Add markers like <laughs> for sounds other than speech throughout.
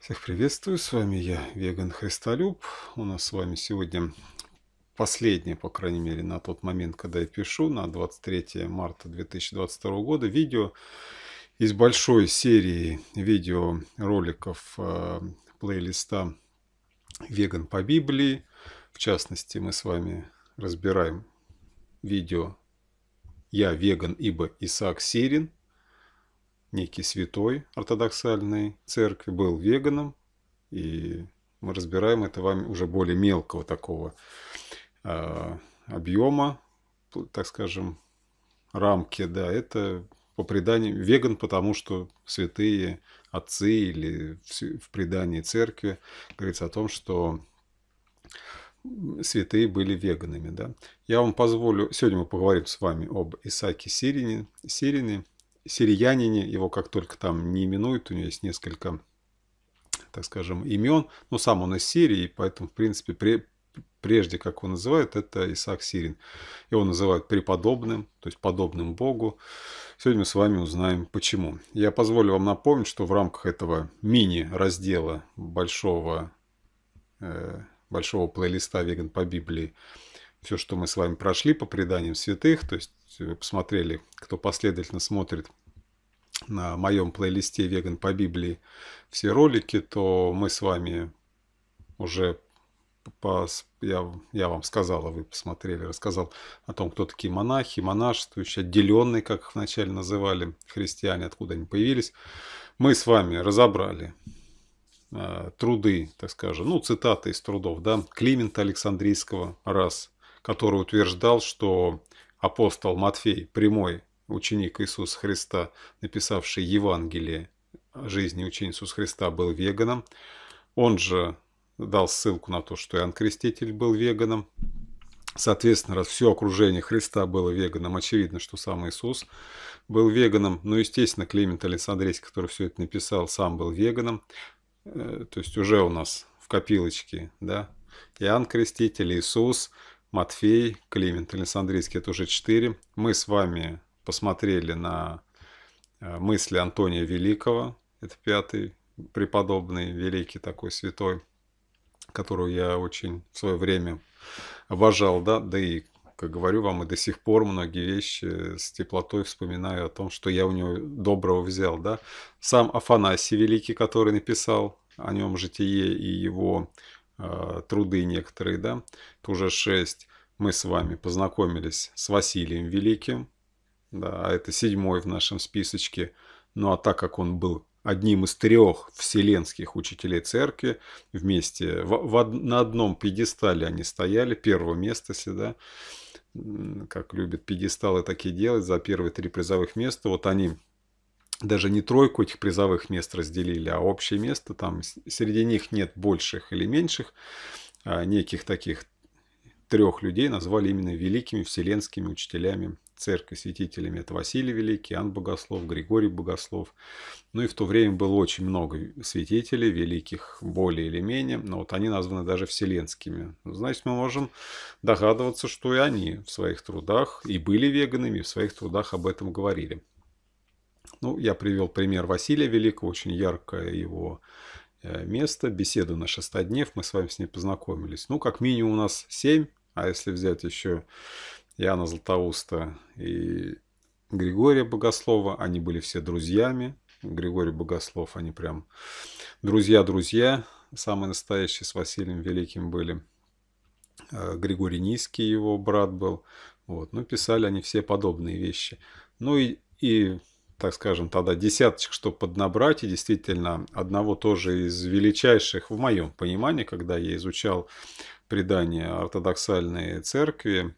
Всех приветствую, с вами я, Веган Христолюб. У нас с вами сегодня последнее, по крайней мере, на тот момент, когда я пишу, на 23 марта 2022 года, видео из большой серии видеороликов э, плейлиста «Веган по Библии». В частности, мы с вами разбираем видео «Я веган, ибо Исаак Сирин», некий святой ортодоксальной церкви, был веганом, и мы разбираем это вами уже более мелкого такого э, объема, так скажем, рамки, да, это по преданию веган, потому что святые отцы или в, в предании церкви говорится о том, что святые были веганами. Да? Я вам позволю, сегодня мы поговорим с вами об Исааке Сирине, Сирине сириянина, его как только там не именуют, у него есть несколько, так скажем, имен, но сам он из Сирии, поэтому, в принципе, прежде как его называют, это Исаак Сирин. Его называют преподобным, то есть подобным Богу. Сегодня мы с вами узнаем почему. Я позволю вам напомнить, что в рамках этого мини-раздела большого, э, большого плейлиста «Веган по Библии» все, что мы с вами прошли по преданиям святых, то есть есть э, посмотрели, кто последовательно смотрит на моем плейлисте «Веган по Библии» все ролики, то мы с вами уже, по, я, я вам сказала, вы посмотрели, рассказал о том, кто такие монахи, монашествующие, отделенные, как их вначале называли, христиане, откуда они появились. Мы с вами разобрали э, труды, так скажем, ну, цитаты из трудов, да, Климента Александрийского, раз, который утверждал, что апостол Матфей, прямой ученик Иисуса Христа, написавший Евангелие жизни учения Иисуса Христа, был веганом. Он же дал ссылку на то, что Иоанн Креститель был веганом. Соответственно, раз все окружение Христа было веганом, очевидно, что сам Иисус был веганом. Ну, естественно, Климент Александрийский, который все это написал, сам был веганом. Э, то есть уже у нас в копилочке, да, Иоанн Креститель, Иисус – Матфей, Климент Александрийский, это уже 4. Мы с вами посмотрели на э, мысли Антония Великого, это пятый преподобный, великий такой святой, которого я очень в свое время обожал, да, да и, как говорю вам, и до сих пор многие вещи с теплотой вспоминаю о том, что я у него доброго взял, да. Сам Афанасий Великий, который написал о нем житие и его Э, труды некоторые, да, уже 6, мы с вами познакомились с Василием Великим, да, А это седьмой в нашем списочке, ну а так как он был одним из трех вселенских учителей церкви, вместе в, в, на одном пьедестале они стояли, первое место всегда, как любят пьедесталы такие делать, за первые три призовых места, вот они даже не тройку этих призовых мест разделили, а общее место, там среди них нет больших или меньших, а неких таких трех людей назвали именно великими вселенскими учителями церкви, святителями. Это Василий Великий, Иоанн Богослов, Григорий Богослов. Ну и в то время было очень много святителей, великих более или менее, но вот они названы даже вселенскими. Значит, мы можем догадываться, что и они в своих трудах, и были веганами, и в своих трудах об этом говорили. Ну, я привел пример Василия Великого, очень яркое его э, место, беседу на шестоднев, мы с вами с ней познакомились. Ну, как минимум у нас семь, а если взять еще Яна Златоуста и Григория Богослова, они были все друзьями. Григорий Богослов, они прям друзья-друзья, самые настоящие с Василием Великим были. Э, Григорий Низкий его брат был. Вот. Ну, писали они все подобные вещи. Ну и, и так скажем, тогда десяточек, чтобы поднабрать. И действительно, одного тоже из величайших, в моем понимании, когда я изучал предания ортодоксальной церкви,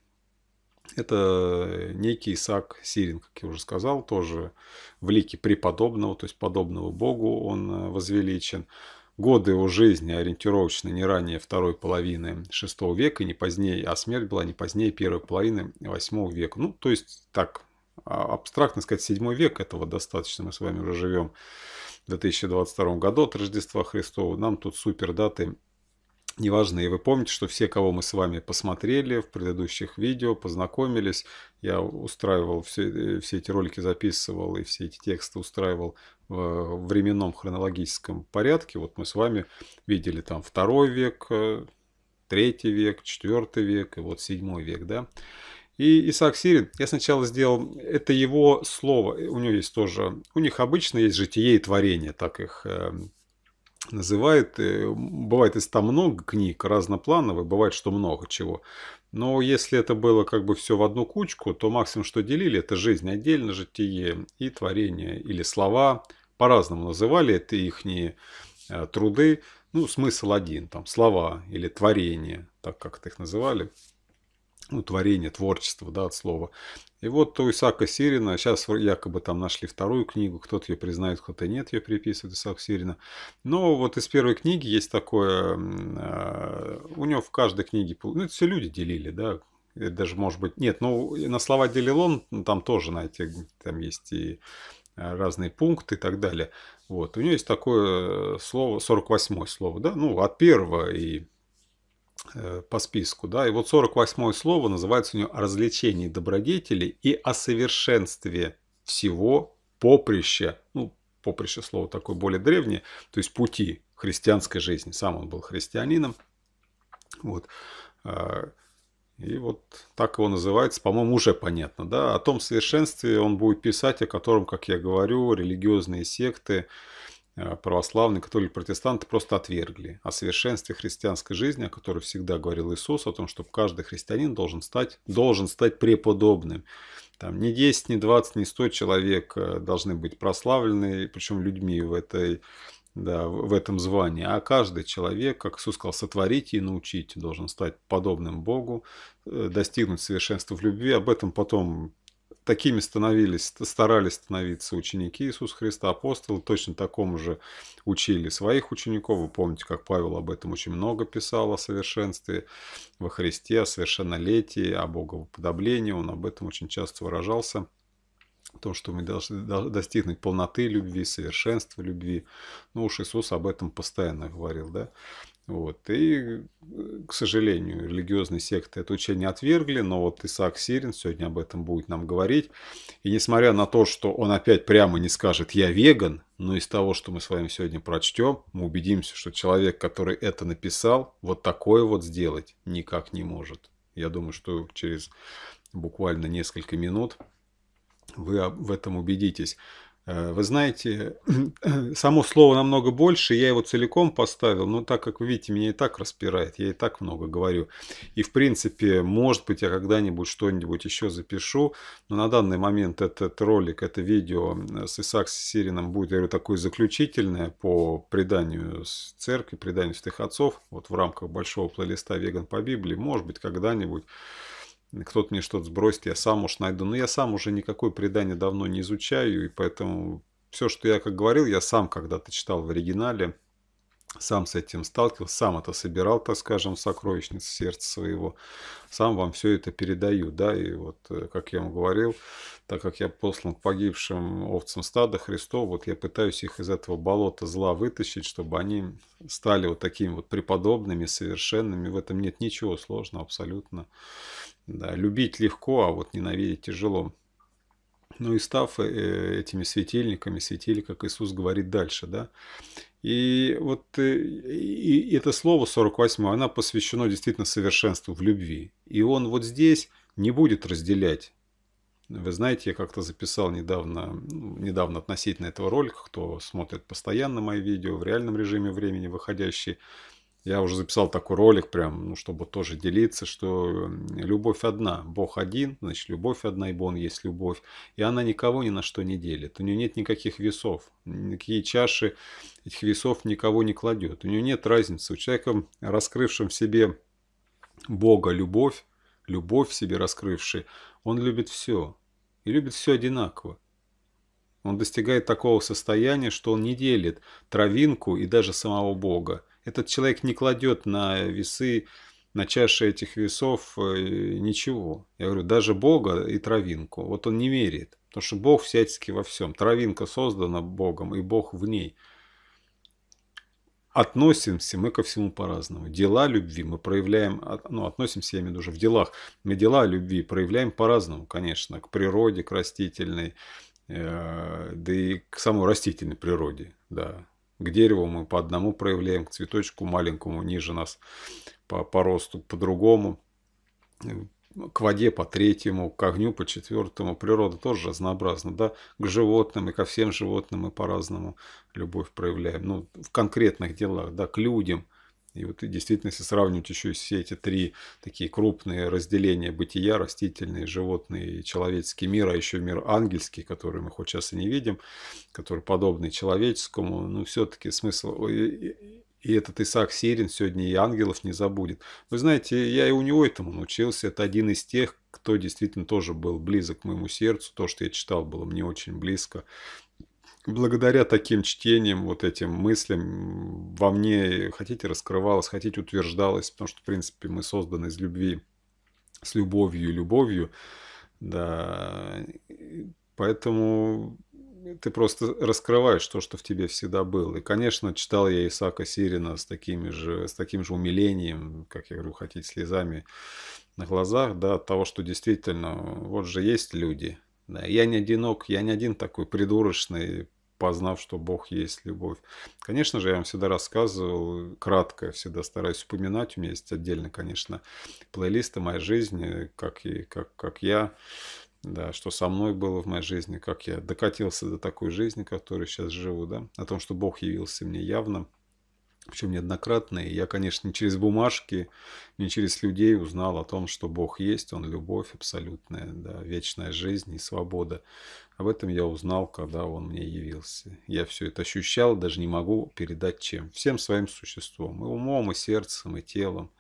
это некий Исаак Сирин, как я уже сказал, тоже в лике преподобного, то есть подобного Богу он э, возвеличен. Годы его жизни ориентировочно не ранее второй половины VI века, не позднее, а смерть была не позднее первой половины VIII века. Ну, то есть так, а абстрактно сказать, 7 век, этого достаточно, мы с вами уже живем в 2022 году от Рождества Христова, нам тут супер даты не важны. И вы помните, что все, кого мы с вами посмотрели в предыдущих видео, познакомились, я устраивал все, э, все эти ролики, записывал и все эти тексты устраивал в временном хронологическом порядке. Вот мы с вами видели там второй век, э, третий век, четвертый век и вот седьмой век, да. И Исаак Сирин, я сначала сделал, это его слово, у него есть тоже, у них обычно есть житие и творение, так их э, называют. Э, бывает из там много книг разноплановых, бывает, что много чего. Но если это было как бы все в одну кучку, то максимум, что делили, это жизнь отдельно, житие и творение, или слова, по-разному называли, это их э, труды, ну, смысл один, там, слова или творение, так как их называли ну, творение, творчество, да, от слова. И вот у Исаака Сирина, сейчас якобы там нашли вторую книгу, кто-то ее признает, кто-то нет, ее приписывает Исаак Сирина. Но вот из первой книги есть такое, э, у него в каждой книге, ну, это все люди делили, да, это даже может быть, нет, ну, на слова делил он, ну, там тоже, знаете, там есть и э, разные пункты и так далее. Вот, у него есть такое э, слово, 48 слово, да, ну, от первого и Э, по списку. Да? И вот 48 слово называется у него «О развлечении добродетели и о совершенстве всего поприща». Ну, поприще слово такое более древнее, то есть пути христианской жизни. Сам он был христианином. Вот. А, и вот так его называется, по-моему, уже понятно. Да? О том совершенстве он будет писать, о котором, как я говорю, религиозные секты, Э, православные, католики, протестанты просто отвергли. О совершенстве христианской жизни, о которой всегда говорил Иисус, о том, что каждый христианин должен стать, должен стать преподобным. Там не 10, не 20, не 100 человек э, должны быть прославлены, причем людьми в этой да, в этом звании, а каждый человек, как Иисус сказал, сотворить и научить, должен стать подобным Богу, э, достигнуть совершенства в любви. Об этом потом такими становились, старались становиться ученики Иисуса Христа, апостолы, точно такому же учили своих учеников. Вы помните, как Павел об этом очень много писал, о совершенстве во Христе, о совершеннолетии, о боговоподоблении. Он об этом очень часто выражался то, что мы должны достигнуть полноты любви, совершенства любви. Ну уж Иисус об этом постоянно говорил, да. Вот. И, к сожалению, религиозные секты это учение отвергли, но вот Исаак Сирин сегодня об этом будет нам говорить. И несмотря на то, что он опять прямо не скажет «я веган», но из того, что мы с вами сегодня прочтем, мы убедимся, что человек, который это написал, вот такое вот сделать никак не может. Я думаю, что через буквально несколько минут вы в этом убедитесь. Э, вы знаете, <clears throat> само слово намного больше, я его целиком поставил, но так как вы видите, меня и так распирает, я и так много говорю. И в принципе, может быть, я когда-нибудь что-нибудь еще запишу, но на данный момент этот ролик, это видео с Исаак Сирином будет, я говорю, такое заключительное по преданию церкви, преданию святых отцов, вот в рамках большого плейлиста «Веган по Библии», может быть, когда-нибудь кто-то мне что-то сбросит, я сам уж найду. Но я сам уже никакое предание давно не изучаю, и поэтому все, что я как говорил, я сам когда-то читал в оригинале, сам с этим сталкивался, сам это собирал, так скажем, сокровищниц сердца своего, сам вам все это передаю, да, и вот, э, как я вам говорил, так как я послан к погибшим овцам стада Христов, вот я пытаюсь их из этого болота зла вытащить, чтобы они стали вот такими вот преподобными, совершенными, в этом нет ничего сложного абсолютно, да, любить легко, а вот ненавидеть тяжело. Ну и став э, этими светильниками, светили, как Иисус говорит дальше, да. И вот э, и, и это слово 48, оно посвящено действительно совершенству в любви. И он вот здесь не будет разделять. Вы знаете, я как-то записал недавно, ну, недавно относительно этого ролика, кто смотрит постоянно мои видео, в реальном режиме времени выходящие, я уже записал такой ролик, прям, ну, чтобы тоже делиться, что любовь одна, Бог один, значит, любовь одна, ибо Он есть любовь. И она никого ни на что не делит. У нее нет никаких весов, никакие чаши этих весов никого не кладет. У нее нет разницы. У человека, раскрывшим в себе Бога любовь, любовь в себе раскрывший, он любит все. И любит все одинаково. Он достигает такого состояния, что он не делит травинку и даже самого Бога. Этот человек не кладет на весы, на чаше этих весов э, ничего. Я говорю, даже Бога и травинку. Вот он не верит. Потому что Бог всячески во всем. Травинка создана Богом, и Бог в ней. Относимся мы ко всему по-разному. Дела любви мы проявляем, а, ну, относимся, я имею в виду уже в делах. Мы дела любви проявляем по-разному, конечно, к природе, к растительной, э, да и к самой растительной природе, да, к дереву мы по одному проявляем, к цветочку маленькому ниже нас по, по росту по-другому, ну, к воде по третьему, к огню по четвертому. Природа тоже разнообразна, да, к животным и ко всем животным мы по-разному любовь проявляем. Ну, в конкретных делах, да, к людям, и вот и действительно, если сравнивать еще все эти три такие крупные разделения бытия, растительный, животный, и человеческий мир, а еще мир ангельский, который мы хоть сейчас и не видим, который подобный человеческому, ну все-таки смысл... И этот Исаак Сирин сегодня и ангелов не забудет. Вы знаете, я и у него этому научился. Это один из тех, кто действительно тоже был близок к моему сердцу. То, что я читал, было мне очень близко благодаря таким чтениям, вот этим мыслям во мне, хотите, раскрывалось, хотите, утверждалось, потому что, в принципе, мы созданы из любви, с любовью и любовью, да, поэтому ты просто раскрываешь то, что в тебе всегда было. И, конечно, читал я Исака Сирина с, такими же, с таким же умилением, как я говорю, хотите, слезами на глазах, да, от того, что действительно, вот же есть люди – да, Я не одинок, я не один такой придурочный, познав, что Бог есть любовь. Конечно же, я вам всегда рассказывал, кратко всегда стараюсь вспоминать. У меня есть отдельно, конечно, плейлисты моей жизни, как, и, как, как я, да, что со мной было в моей жизни, как я докатился до такой жизни, которую сейчас живу, да, о том, что Бог явился мне явно – причем неоднократные. Я, конечно, не через бумажки, не через людей узнал о том, что Бог есть, Он любовь абсолютная, да, вечная жизнь и свобода. Об этом я узнал, когда Он мне явился. Я все это ощущал, даже не могу передать чем. Всем своим существом, и умом, и сердцем, и телом.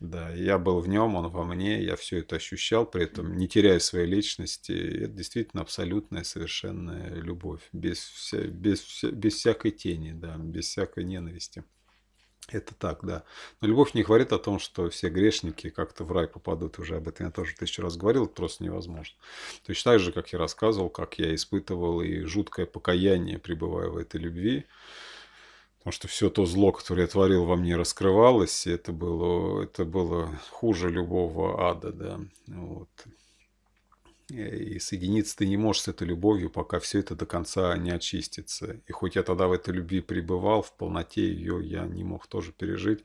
Да, я был в нем, он во мне, я все это ощущал, при этом не теряя своей личности. Это действительно абсолютная, совершенная любовь, без, вся, без, вся, без всякой тени, да, без всякой ненависти. Это так, да. Но любовь не говорит о том, что все грешники как-то в рай попадут уже. Об этом я тоже тысячу раз говорил, это просто невозможно. Точно так же, как я рассказывал, как я испытывал и жуткое покаяние, пребывая в этой любви потому что все то зло, которое я творил во мне, раскрывалось, и это было, это было хуже любого ада, да, вот. И соединиться ты не можешь с этой любовью, пока все это до конца не очистится. И хоть я тогда в этой любви пребывал, в полноте ее я не мог тоже пережить,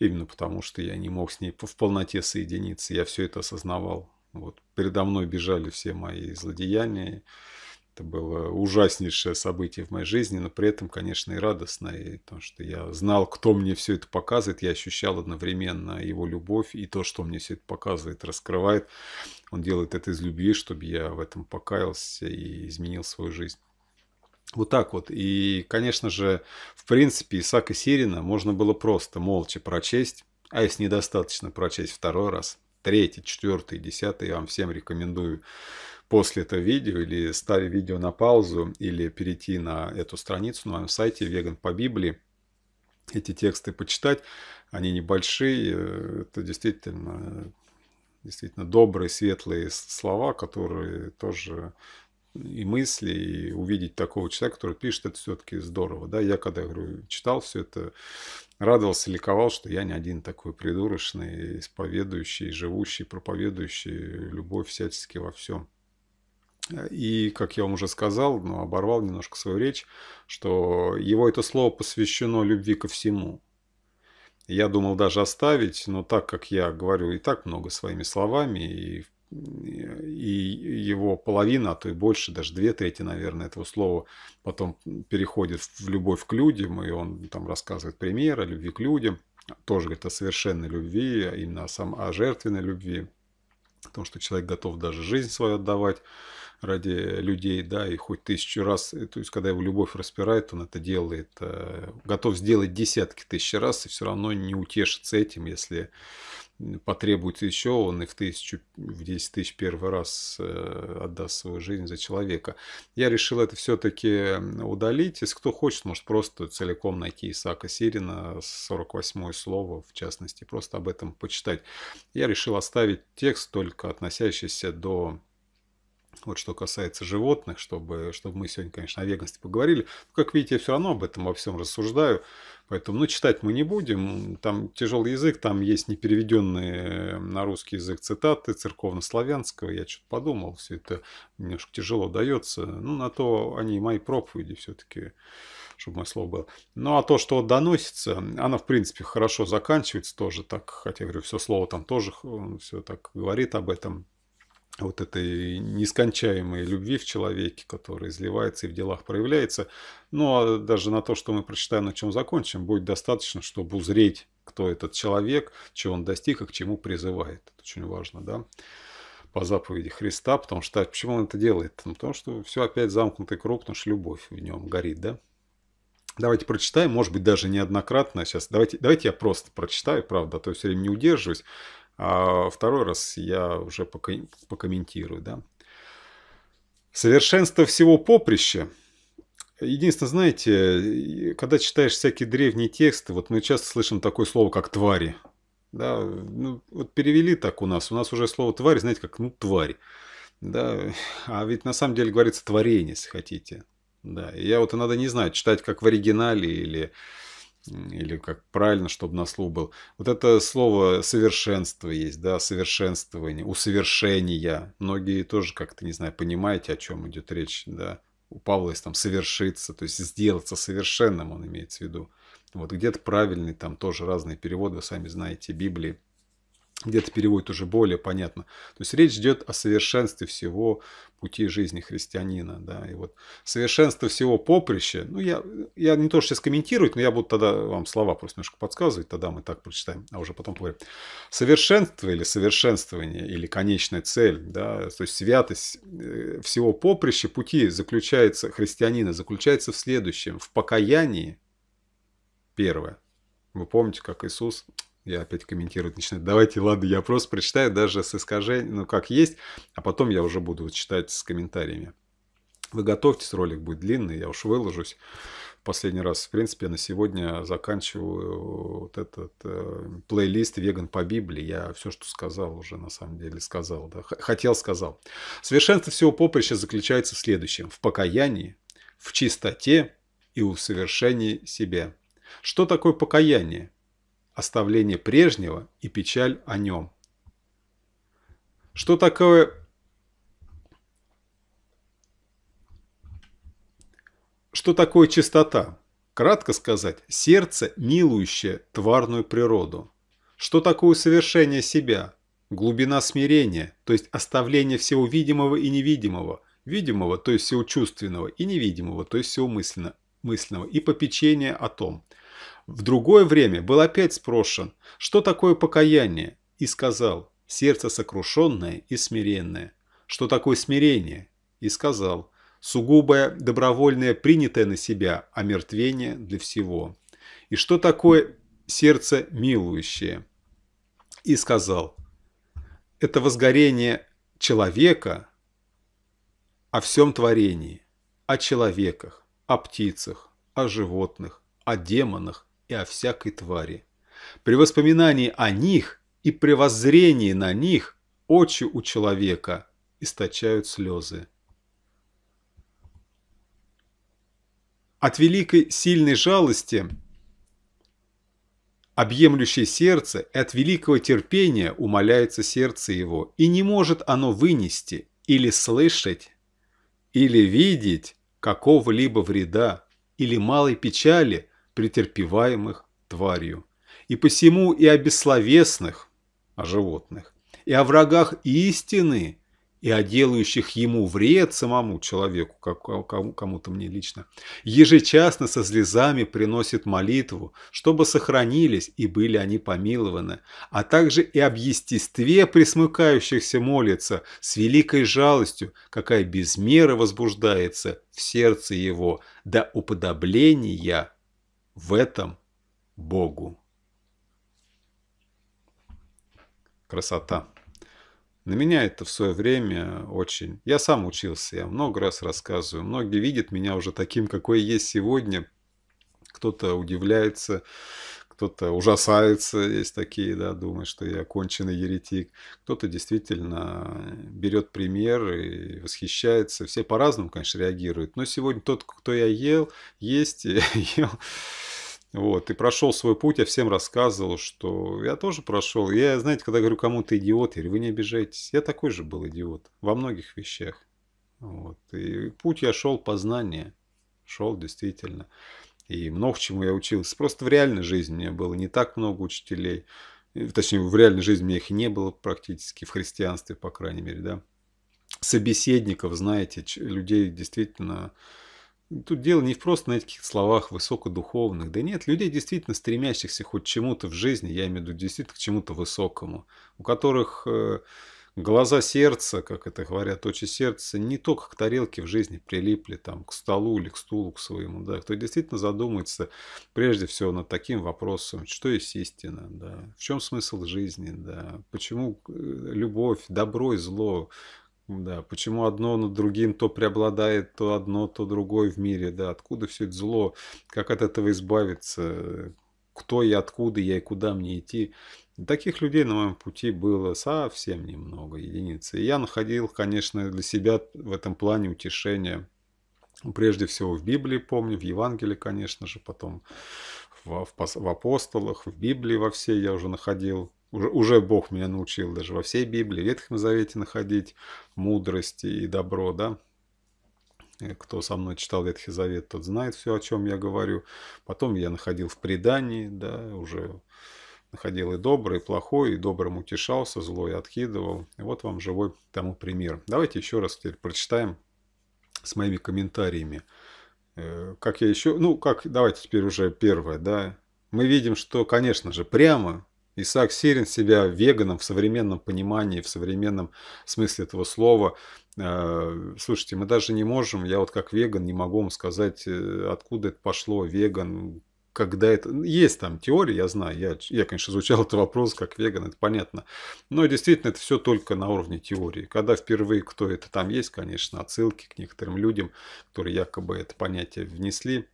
именно потому что я не мог с ней в полноте соединиться, я все это осознавал. Вот передо мной бежали все мои злодеяния, это было ужаснейшее событие в моей жизни, но при этом, конечно, и радостное, потому что я знал, кто мне все это показывает, я ощущал одновременно его любовь и то, что мне все это показывает, раскрывает. Он делает это из любви, чтобы я в этом покаялся и изменил свою жизнь. Вот так вот. И, конечно же, в принципе, Исаака Сирина можно было просто молча прочесть, а если недостаточно прочесть второй раз, третий, четвертый, десятый, я вам всем рекомендую после этого видео или ставить видео на паузу или перейти на эту страницу на моем сайте «Веган по Библии», эти тексты почитать. Они небольшие, э, это действительно, действительно добрые, светлые слова, которые тоже и мысли, и увидеть такого человека, который пишет, это все-таки здорово. Да? Я когда, говорю, читал все это, радовался, ликовал, что я не один такой придурочный, исповедующий, живущий, проповедующий любовь всячески во всем. И, как я вам уже сказал, но ну, оборвал немножко свою речь, что его это слово посвящено любви ко всему. Я думал даже оставить, но так как я говорю и так много своими словами, и, и его половина, а то и больше, даже две трети, наверное, этого слова потом переходит в любовь к людям, и он там рассказывает пример о любви к людям, тоже говорит о совершенной любви, именно о, сам, о жертвенной любви, о том, что человек готов даже жизнь свою отдавать ради людей, да, и хоть тысячу раз, э, то есть когда его любовь распирает, он это делает, э, готов сделать десятки тысяч раз, и все равно не утешится этим, если потребуется еще, он и в тысячу, в десять тысяч первый раз э, отдаст свою жизнь за человека. Я решил это все-таки удалить. Если кто хочет, может просто целиком найти Исаака Сирина, 48 слово, в частности, просто об этом почитать. Я решил оставить текст, только относящийся до вот что касается животных, чтобы, чтобы мы сегодня, конечно, о веганстве поговорили. Но, ну, как видите, я все равно об этом во всем рассуждаю. Поэтому, ну, читать мы не будем. Там тяжелый язык, там есть непереведенные э, на русский язык цитаты церковно-славянского. Я что-то подумал, все это немножко тяжело дается. Ну, на то они мои проповеди все-таки чтобы мое слово было. Ну, а то, что доносится, она, в принципе, хорошо заканчивается тоже так, хотя, говорю, все слово там тоже, э, все так говорит об этом вот этой нескончаемой любви в человеке, которая изливается и в делах проявляется. Ну, а даже на то, что мы прочитаем, на чем закончим, будет достаточно, чтобы узреть, кто этот человек, чего он достиг и к чему призывает. Это очень важно, да? по заповеди Христа, потому что а почему он это делает? Ну, потому что все опять замкнутый круг, потому что любовь в нем горит, да? Давайте прочитаем, может быть, даже неоднократно сейчас. Давайте, давайте я просто прочитаю, правда, а то все время не удерживаюсь. А второй раз я уже покомментирую. Да? Совершенство всего поприща. Единственное, знаете, когда читаешь всякие древние тексты, вот мы часто слышим такое слово, как «твари». Да, ну, вот перевели так у нас. У нас уже слово «тварь», знаете, как «ну, тварь». Да, а ведь на самом деле говорится «творение», если хотите. Да, я вот иногда не знаю, читать как в оригинале или или как правильно, чтобы на слух был. Вот это слово совершенство есть, да, совершенствование, усовершение. Многие тоже как-то, не знаю, понимаете, о чем идет речь, да. У Павла есть там совершиться, то есть сделаться совершенным, он имеет в виду. Вот где-то правильный, там тоже разные переводы, вы сами знаете, Библии где-то переводит уже более понятно. То есть речь идет о совершенстве всего пути жизни христианина. Да? И вот совершенство всего поприща, ну я, я не то что сейчас комментировать, но я буду тогда вам слова просто немножко подсказывать, тогда мы так прочитаем, а уже потом поговорим. Совершенство или совершенствование, или конечная цель, да? то есть святость э, всего поприща, пути заключается, христианина заключается в следующем, в покаянии, первое. Вы помните, как Иисус я опять комментировать начинаю. Давайте, ладно, я просто прочитаю даже с искажением, ну, как есть, а потом я уже буду читать с комментариями. Вы готовьтесь, ролик будет длинный, я уж выложусь последний раз. В принципе, на сегодня заканчиваю вот этот э, плейлист «Веган по Библии». Я все, что сказал, уже на самом деле сказал. Да? Хотел, сказал. Совершенство всего поприща заключается в следующем. В покаянии, в чистоте и усовершении себя. Что такое покаяние? оставление прежнего и печаль о нем. Что такое... Что такое чистота? Кратко сказать, сердце, милующее тварную природу. Что такое совершение себя? Глубина смирения, то есть оставление всего видимого и невидимого, видимого, то есть всего чувственного, и невидимого, то есть всего мысленно, мысленного, и попечение о том – в другое время был опять спрошен, что такое покаяние, и сказал, сердце сокрушенное и смиренное. Что такое смирение? И сказал, сугубое, добровольное, принятое на себя, омертвение для всего. И что такое сердце милующее? И сказал, это возгорение человека о всем творении, о человеках, о птицах, о животных, о демонах, и о всякой твари. При воспоминании о них и при воззрении на них очи у человека источают слезы. От великой сильной жалости, объемлющее сердце, и от великого терпения умоляется сердце его, и не может оно вынести или слышать, или видеть какого-либо вреда или малой печали, претерпеваемых тварью. И посему и о бессловесных, о животных, и о врагах истины, и о делающих ему вред самому человеку, кому-то мне лично, ежечасно со слезами приносит молитву, чтобы сохранились и были они помилованы, а также и об естестве присмыкающихся молится с великой жалостью, какая без меры возбуждается в сердце его до уподобления в этом Богу. Красота. На меня это в свое время очень... Я сам учился, я много раз рассказываю. Многие видят меня уже таким, какой есть сегодня. Кто-то удивляется, кто-то ужасается, есть такие, да, думает, что я конченый еретик, кто-то действительно э, берет пример и восхищается, все по-разному, конечно, реагируют, но сегодня тот, кто я ел, есть, <laughs> ел, вот, и прошел свой путь, я всем рассказывал, что я тоже прошел. Я, знаете, когда говорю кому-то идиот, я говорю, вы не обижайтесь. Я такой же был идиот во многих вещах. Вот. И путь я шел познание, Шел действительно и много чему я учился. Просто в реальной жизни у меня было не так много учителей. Э, точнее, в реальной жизни у меня их не было практически, в христианстве, по крайней мере, да. Собеседников, знаете, людей действительно... Тут дело не в просто на этих словах высокодуховных. Да нет, людей действительно стремящихся хоть чему-то в жизни, я имею в виду действительно к чему-то высокому, у которых э, глаза сердца, как это говорят, очи сердца, не только к тарелке в жизни прилипли там к столу или к стулу к своему, да, кто действительно задумается прежде всего над таким вопросом, что есть истина, да, в чем смысл жизни, да, почему э, любовь, добро и зло, да, почему одно над другим то преобладает, то одно, то другое в мире, да, откуда все это зло, как от этого избавиться, кто я, откуда я и куда мне идти. Таких людей на моем пути было совсем немного, единицы. И я находил, конечно, для себя в этом плане утешение. Прежде всего в Библии, помню, в Евангелии, конечно же, потом в, в, в апостолах, в Библии во всей я уже находил. Уже, уже Бог меня научил даже во всей Библии, в Ветхом Завете находить мудрость и добро, да, э, кто со мной читал Ветхий Завет, тот знает все, о чем я говорю. Потом я находил в предании, да, уже находил и добрый, и плохой, и добрым утешался, злой откидывал. И вот вам живой тому пример. Давайте еще раз теперь прочитаем с моими комментариями. Э, как я еще... Ну, как... Давайте теперь уже первое, да. Мы видим, что, конечно же, прямо Исаак Сирин себя веганом в современном понимании, в современном смысле этого слова. Э, слушайте, мы даже не можем, я вот как веган не могу вам сказать, э, откуда это пошло, веган, когда это... Ну, есть там теория, я знаю, я, я, конечно, изучал этот вопрос как веган, это понятно. Но действительно, это все только на уровне теории. Когда впервые кто это там есть, конечно, отсылки к некоторым людям, которые якобы это понятие внесли.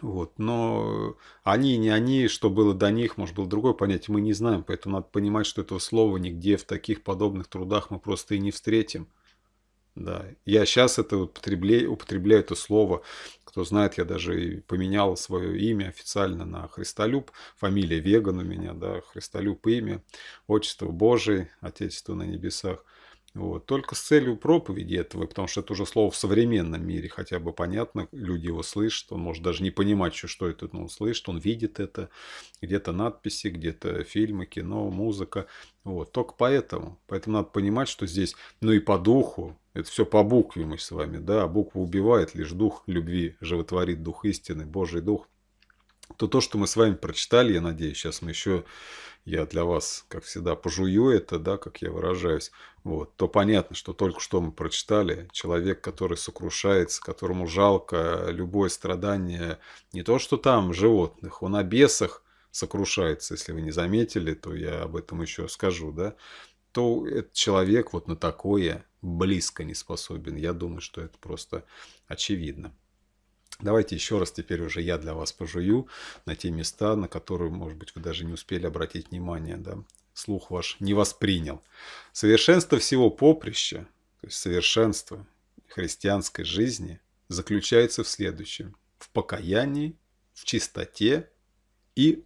Вот. Но они, не они, что было до них, может, было другое понятие, мы не знаем. Поэтому надо понимать, что этого слова нигде в таких подобных трудах мы просто и не встретим. Да, я сейчас это употребляю, употребляю это слово. Кто знает, я даже поменял свое имя официально на Христолюб. Фамилия Веган у меня, да, Христолюб имя, отчество Божие, Отечество на небесах. Вот. Только с целью проповеди этого, потому что это уже слово в современном мире хотя бы понятно, люди его слышат, он может даже не понимать, что, что это, но он слышит, он видит это, где-то надписи, где-то фильмы, кино, музыка, вот. только поэтому. Поэтому надо понимать, что здесь, ну и по духу, это все по букве мы с вами, да, а буква убивает, лишь дух любви животворит, дух истины, Божий дух. То то, что мы с вами прочитали, я надеюсь, сейчас мы еще, я для вас, как всегда, пожую это, да, как я выражаюсь, вот, то понятно, что только что мы прочитали, человек, который сокрушается, которому жалко любое страдание, не то, что там животных, он о бесах сокрушается, если вы не заметили, то я об этом еще скажу, да, то этот человек вот на такое близко не способен. Я думаю, что это просто очевидно. Давайте еще раз теперь уже я для вас пожую на те места, на которые, может быть, вы даже не успели обратить внимание, да, слух ваш не воспринял. Совершенство всего поприща, то есть совершенство христианской жизни заключается в следующем. В покаянии, в чистоте и,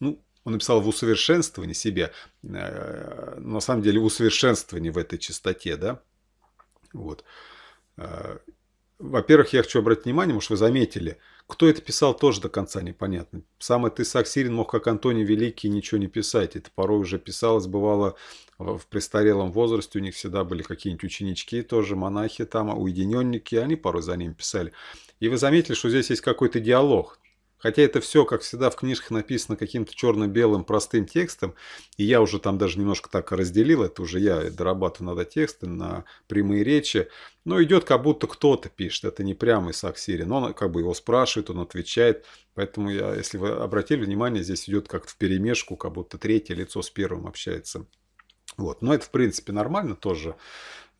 ну, он написал в усовершенствовании себя, э, на самом деле усовершенствовании в этой чистоте, да, вот. Э, во-первых, я хочу обратить внимание, может, вы заметили, кто это писал, тоже до конца непонятно. Сам это Исаак Сирин мог, как Антоний Великий, ничего не писать. Это порой уже писалось, бывало, в престарелом возрасте у них всегда были какие-нибудь ученички тоже, монахи там, уединенники, они порой за ним писали. И вы заметили, что здесь есть какой-то диалог. Хотя это все, как всегда, в книжках написано каким-то черно-белым простым текстом, и я уже там даже немножко так разделил, это уже я дорабатываю надо тексты на прямые речи, но идет как будто кто-то пишет, это не прямо Исаак но он как бы его спрашивает, он отвечает, поэтому я, если вы обратили внимание, здесь идет как в вперемешку, как будто третье лицо с первым общается. Вот. Но это, в принципе, нормально тоже.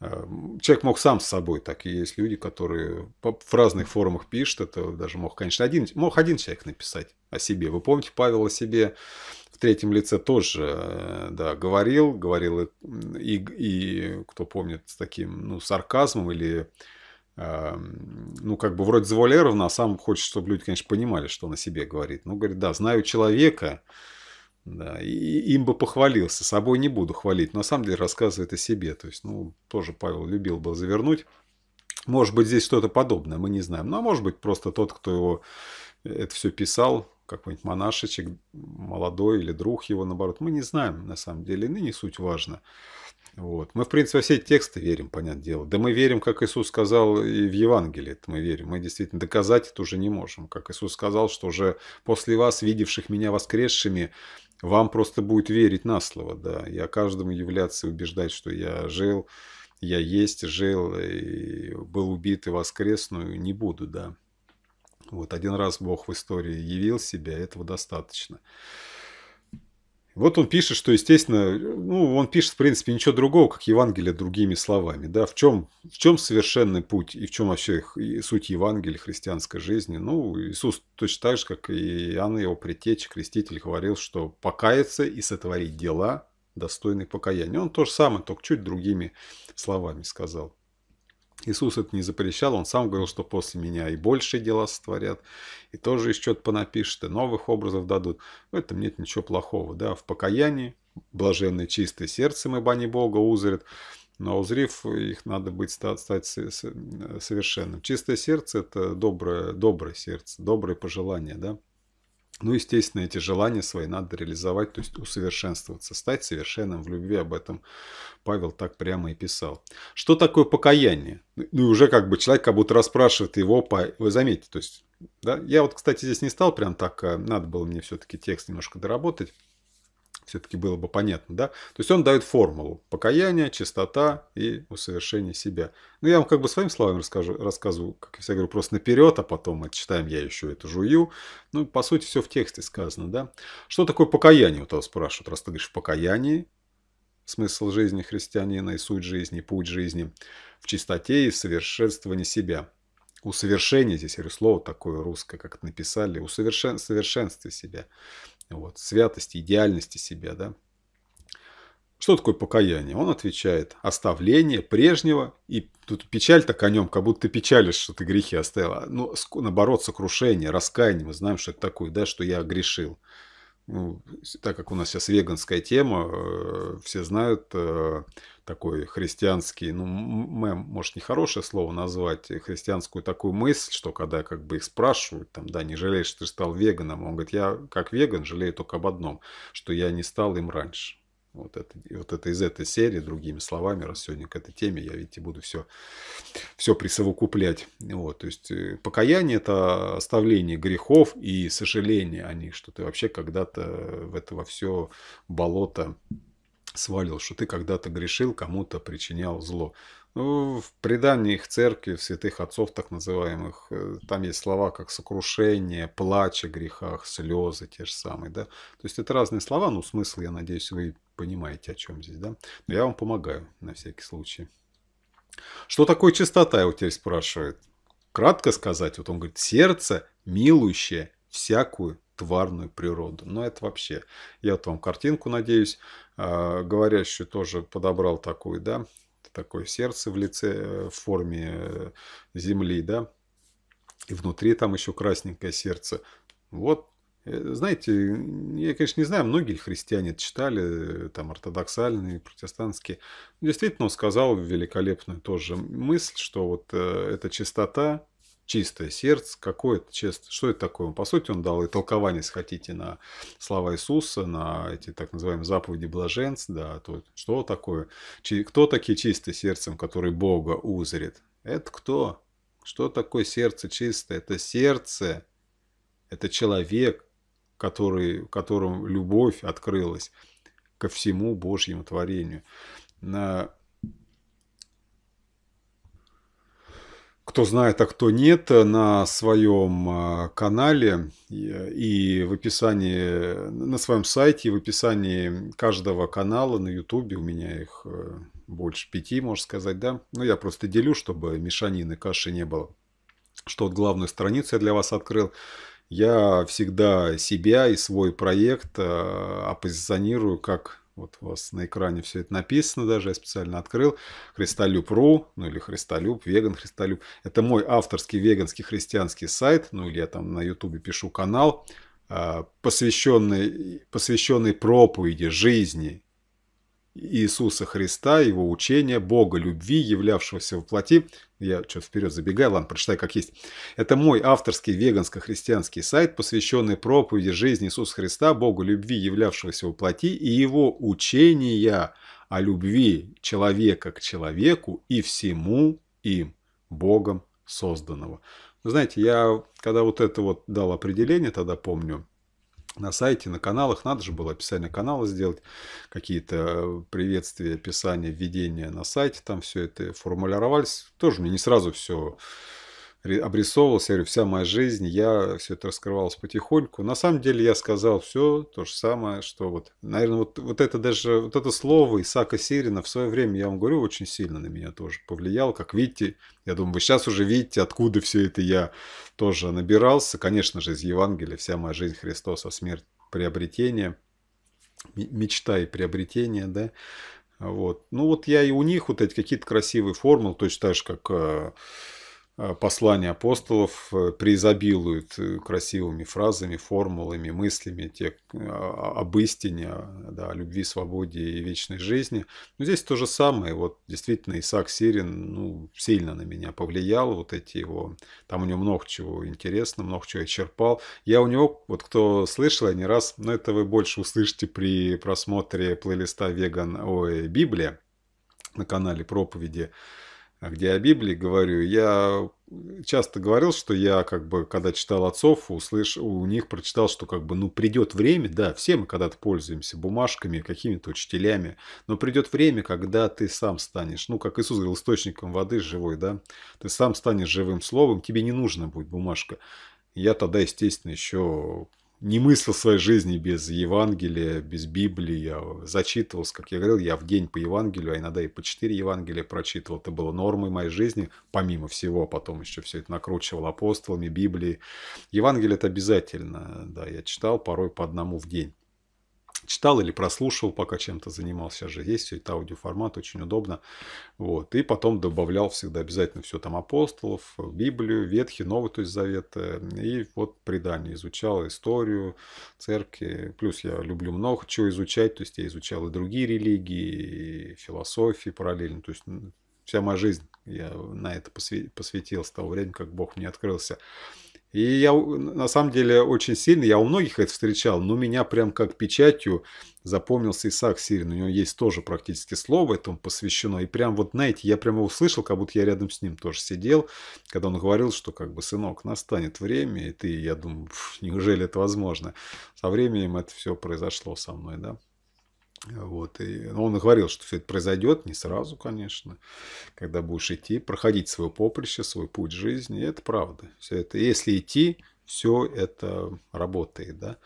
Эм, человек мог сам с собой, так и есть люди, которые в разных форумах пишут, это даже мог, конечно, один, мог один человек написать о себе. Вы помните, Павел о себе в третьем лице тоже э, да, говорил, говорил и, э, и, и кто помнит, с таким ну, сарказмом или эм, ну, как бы вроде завуалировано, а сам хочет, чтобы люди, конечно, понимали, что он о себе говорит. Ну, говорит, да, знаю человека, да, и им бы похвалился, собой не буду хвалить, но на самом деле рассказывает о себе. То есть, ну, тоже Павел любил бы завернуть. Может быть, здесь что-то подобное, мы не знаем. Ну, а может быть, просто тот, кто его это все писал, какой-нибудь монашечек, молодой или друг его, наоборот. Мы не знаем, на самом деле, и ныне суть важно. Вот. Мы, в принципе, во все тексты верим, понятное дело. Да мы верим, как Иисус сказал и в Евангелии, это мы верим. Мы действительно доказать это уже не можем. Как Иисус сказал, что уже после вас, видевших меня воскресшими, вам просто будет верить на слово. Да. Я каждому являться и убеждать, что я жил, я есть, жил, и был убит и воскрес, но ну, не буду, да. Вот один раз Бог в истории явил себя, этого достаточно. Вот он пишет, что, естественно, ну, он пишет, в принципе, ничего другого, как Евангелие другими словами. Да? В, чем, в чем совершенный путь и в чем вообще их, суть Евангелия христианской жизни? Ну, Иисус точно так же, как и Иоанн, его предтеча, креститель, говорил, что покаяться и сотворить дела, достойные покаяния. Он то же самое, только чуть другими словами сказал. Иисус это не запрещал, он сам говорил, что после меня и большие дела сотворят, и тоже еще что-то понапишет, и новых образов дадут. В ну, этом нет ничего плохого, да, в покаянии, блаженное чистое сердце мы бани Бога узрят, но узрив их надо быть стать, стать совершенным. Чистое сердце – это доброе, доброе сердце, доброе пожелание, да. Ну, естественно, эти желания свои надо реализовать, то есть усовершенствоваться, стать совершенным в любви. Об этом Павел так прямо и писал. Что такое покаяние? Ну, и уже как бы человек как будто расспрашивает его, вы заметите, то есть, да, я вот, кстати, здесь не стал прям так, а надо было мне все-таки текст немножко доработать все-таки было бы понятно, да? То есть он дает формулу покаяния, чистота и усовершение себя. Ну, я вам как бы своим словами расскажу, рассказываю, как я всегда говорю, просто наперед, а потом отчитаем, я еще это жую. Ну, по сути, все в тексте сказано, да? Что такое покаяние? Вот вас спрашивают, раз ты говоришь в покаянии, смысл жизни христианина и суть жизни, путь жизни, в чистоте и совершенствовании себя. Усовершение, здесь я говорю слово такое русское, как написали, усовершенствуй себя вот, святости, идеальности себя, да. Что такое покаяние? Он отвечает, оставление прежнего, и тут печаль-то о нем, как будто ты печалишь, что ты грехи оставил. Ну, наоборот, сокрушение, раскаяние, мы знаем, что это такое, да, что я грешил ну, так как у нас сейчас веганская тема, э, все знают э, такой христианский, ну, мэм, может, нехорошее слово назвать, э, христианскую такую мысль, что когда как бы их спрашивают, там, да, не жалеешь, что ты стал веганом, он говорит, я как веган жалею только об одном, что я не стал им раньше. Вот это, вот это из этой серии, другими словами, раз сегодня к этой теме, я, видите, буду все, все присовокуплять. Вот, то есть э, покаяние – это оставление грехов и сожаление о них, что ты вообще когда-то в это во все болото свалил, что ты когда-то грешил, кому-то причинял зло. Ну, в преданиях церкви, в святых отцов так называемых, э, там есть слова как сокрушение, плач о грехах, слезы те же самые. Да? То есть это разные слова, но смысл, я надеюсь, вы понимаете, о чем здесь, да? Но я вам помогаю на всякий случай. Что такое чистота, его теперь спрашивают. Кратко сказать, вот он говорит, сердце, милующее всякую тварную природу. Но ну, это вообще, я вот вам картинку, надеюсь, а, говорящую тоже подобрал такую, да, такое сердце в лице, э, в форме э, земли, да, и внутри там еще красненькое сердце. Вот Э, знаете, я, конечно, не знаю, многие христиане читали, э, там, ортодоксальные, протестантские. Действительно, он сказал великолепную тоже мысль, что вот э, эта чистота, чистое сердце, какое-то честное, что это такое? По сути, он дал и толкование, если хотите, на слова Иисуса, на эти так называемые заповеди блаженств, да, то что такое? Кто такие чистые сердцем, который Бога узрит? Это кто? Что такое сердце чистое? Это сердце, это человек, который, которым любовь открылась ко всему Божьему творению. На... Кто знает, а кто нет, на своем а, канале и в описании, на своем сайте и в описании каждого канала на YouTube, у меня их э, больше пяти, можно сказать, да, Но я просто делю, чтобы мешанины каши не было, что вот главную страницу я для вас открыл, я всегда себя и свой проект э, оппозиционирую как вот у вас на экране все это написано даже, я специально открыл. Христолюб.ру, ну или Христолюб, веган Христолюб. Это мой авторский веганский христианский сайт, ну или я там на ютубе пишу канал, э, посвященный, посвященный проповеди, жизни, Иисуса Христа, его учения, Бога любви, являвшегося в плоти. Я что вперед забегаю, ладно, прочитай как есть. Это мой авторский веганско-христианский сайт, посвященный проповеди жизни Иисуса Христа, Бога любви, являвшегося в плоти, и его учения о любви человека к человеку и всему им, Богом созданного. Вы знаете, я когда вот это вот дал определение, тогда помню, на сайте, на каналах. Надо же было описание канала сделать, какие-то э, приветствия, описания, введения на сайте. Там все это формулировались. Тоже мне не сразу все обрисовывал, я говорю, вся моя жизнь, я все это раскрывалось потихоньку. На самом деле я сказал все то же самое, что вот, наверное, вот, вот это даже, вот это слово Исака Сирина в свое время, я вам говорю, очень сильно на меня тоже повлиял. Как видите, я думаю, вы сейчас уже видите, откуда все это я тоже набирался. Конечно же, из Евангелия вся моя жизнь Христоса, смерть, приобретение, мечта и приобретение, да. Вот. Ну вот я и у них вот эти какие-то красивые формулы, точно так же, как э, Э, послания апостолов э, преизобилуют э, красивыми фразами, формулами, мыслями тех об истине, да, о любви, свободе и вечной жизни. Но здесь то же самое. Вот действительно Исаак Сирин ну, сильно на меня повлиял. Вот эти его... Там у него много чего интересно, много чего я черпал. Я у него, вот кто слышал, я не раз... Но это вы больше услышите при просмотре плейлиста «Веган... Ой, Библия» на канале проповеди а где о Библии говорю, я э, часто говорил, что я как бы, когда читал отцов, услыш у них прочитал, что как бы, ну, придет время, да, все мы когда-то пользуемся бумажками, какими-то учителями, но придет время, когда ты сам станешь, ну, как Иисус говорил, источником воды живой, да, ты сам станешь живым словом, тебе не нужна будет бумажка. Я тогда, естественно, еще не мыслил своей жизни без Евангелия, без Библии. Я зачитывался, как я говорил, я в день по Евангелию, а иногда и по четыре Евангелия прочитывал. Это было нормой моей жизни, помимо всего. Потом еще все это накручивал апостолами, Библией. Евангелие это обязательно, да, я читал порой по одному в день читал или прослушивал, пока чем-то занимался. Сейчас же есть все это аудиоформат, очень удобно. Вот. И потом добавлял всегда обязательно все там апостолов, Библию, Ветхий, Новый, то есть Завет. Э, и вот предание изучал, историю церкви. Плюс я люблю много чего изучать. То есть я изучал и другие религии, и философии параллельно. То есть вся моя жизнь я на это посвятил с того времени, как Бог мне открылся. И я на самом деле очень сильно, я у многих это встречал, но меня прям как печатью запомнился Исаак Сирин. У него есть тоже практически слово этому посвящено. И прям вот, знаете, я прямо услышал, как будто я рядом с ним тоже сидел, когда он говорил, что как бы, сынок, настанет время, и ты, я думаю, неужели это возможно? Со временем это все произошло со мной, да. Вот, и ну, он говорил, что все это произойдет не сразу, конечно, когда будешь идти, проходить свое поприще, свой путь жизни, это правда. Все это, если идти, все это работает, да.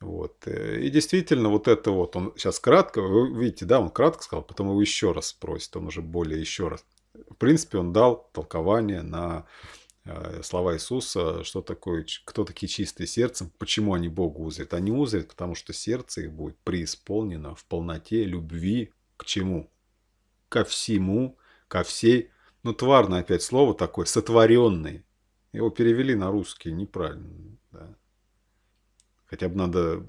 Вот. Э, и действительно, вот это вот, он сейчас кратко, вы видите, да, он кратко сказал, потом его еще раз спросит, он уже более еще раз. В принципе, он дал толкование на Э, слова Иисуса, что такое, кто такие чистые сердцем, почему они Богу узрят. Они узрят, потому что сердце их будет преисполнено в полноте любви к чему? Ко всему, ко всей, ну тварное опять слово такое, сотворенное. Его перевели на русский неправильно. Да. Хотя бы надо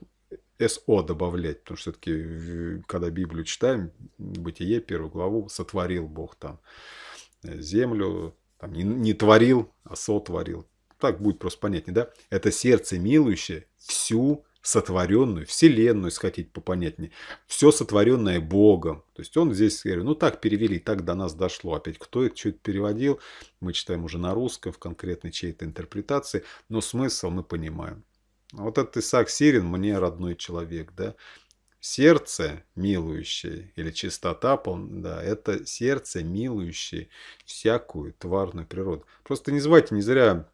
СО добавлять, потому что все-таки, когда Библию читаем, Бытие, первую главу, сотворил Бог там э, землю, там не, не творил, а сотворил. Так будет просто понятнее, да? Это сердце милующее всю сотворенную вселенную, если хотите попонятнее, все сотворенное Богом. То есть он здесь, говорю, ну так перевели, так до нас дошло. Опять кто это, что это переводил, мы читаем уже на русском, в конкретной чьей-то интерпретации, но смысл мы понимаем. Вот этот Исаак Сирин мне родной человек, да, сердце милующее или чистота полная, да, это сердце милующее всякую тварную природу. Просто не звайте, не зря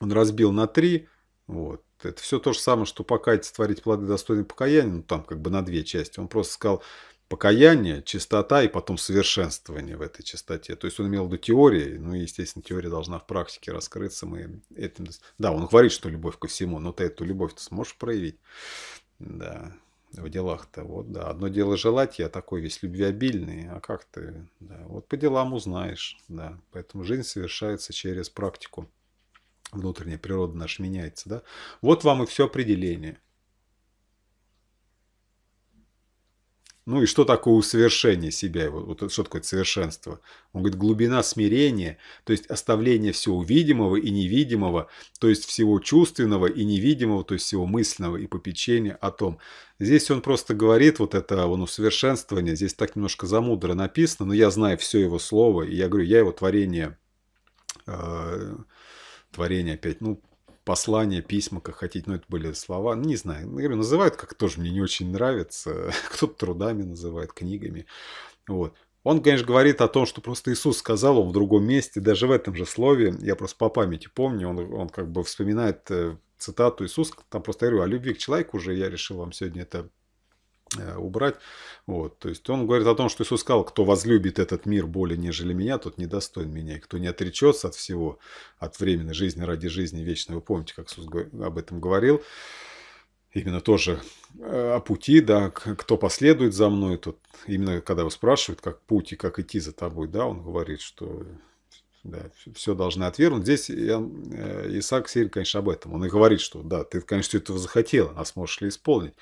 он разбил на три, вот. Это все то же самое, что покаяться, творить плоды достойные покаяния, ну там как бы на две части. Он просто сказал покаяние, чистота и потом совершенствование в этой чистоте. То есть он имел в виду теории, ну и, естественно, теория должна в практике раскрыться. Мы этим... Да, он говорит, что любовь ко всему, но ты эту любовь ты сможешь проявить. Да, в делах-то. Вот, да. Одно дело желать, я такой весь любвеобильный, а как ты? Да. Вот по делам узнаешь, да. Поэтому жизнь совершается через практику. Внутренняя природа наша меняется, да. Вот вам и все определение. Ну и что такое усовершение себя? Вот, вот что такое совершенство? Он говорит, глубина смирения, то есть оставление всего видимого и невидимого, то есть всего чувственного и невидимого, то есть всего мысленного и попечения о том. Здесь он просто говорит, вот это он усовершенствование, здесь так немножко замудро написано, но я знаю все его слово, и я говорю, я его творение, э, творение опять, ну, послания, письма, как хотите, но это были слова, ну, не знаю, наверное, ну, называют, как тоже мне не очень нравится, <laughs> кто-то трудами называет, книгами, вот. Он, конечно, говорит о том, что просто Иисус сказал он в другом месте, даже в этом же слове, я просто по памяти помню, он, он как бы вспоминает э, цитату Иисуса, там просто говорю, о любви к человеку уже я решил вам сегодня это Э, убрать. Вот, то есть он говорит о том, что Иисус сказал, кто возлюбит этот мир более, нежели меня, тот недостоин меня. И кто не отречется от всего, от временной жизни ради жизни вечной, вы помните, как Иисус об этом говорил, именно тоже э, о пути, да, кто последует за мной, тот, именно когда его спрашивают, как путь и как идти за тобой, да, он говорит, что да, все должны отвергнуть. Здесь э, Исаак Сирин, конечно, об этом. Он и говорит, что да, ты, конечно, все этого захотела, а сможешь ли исполнить.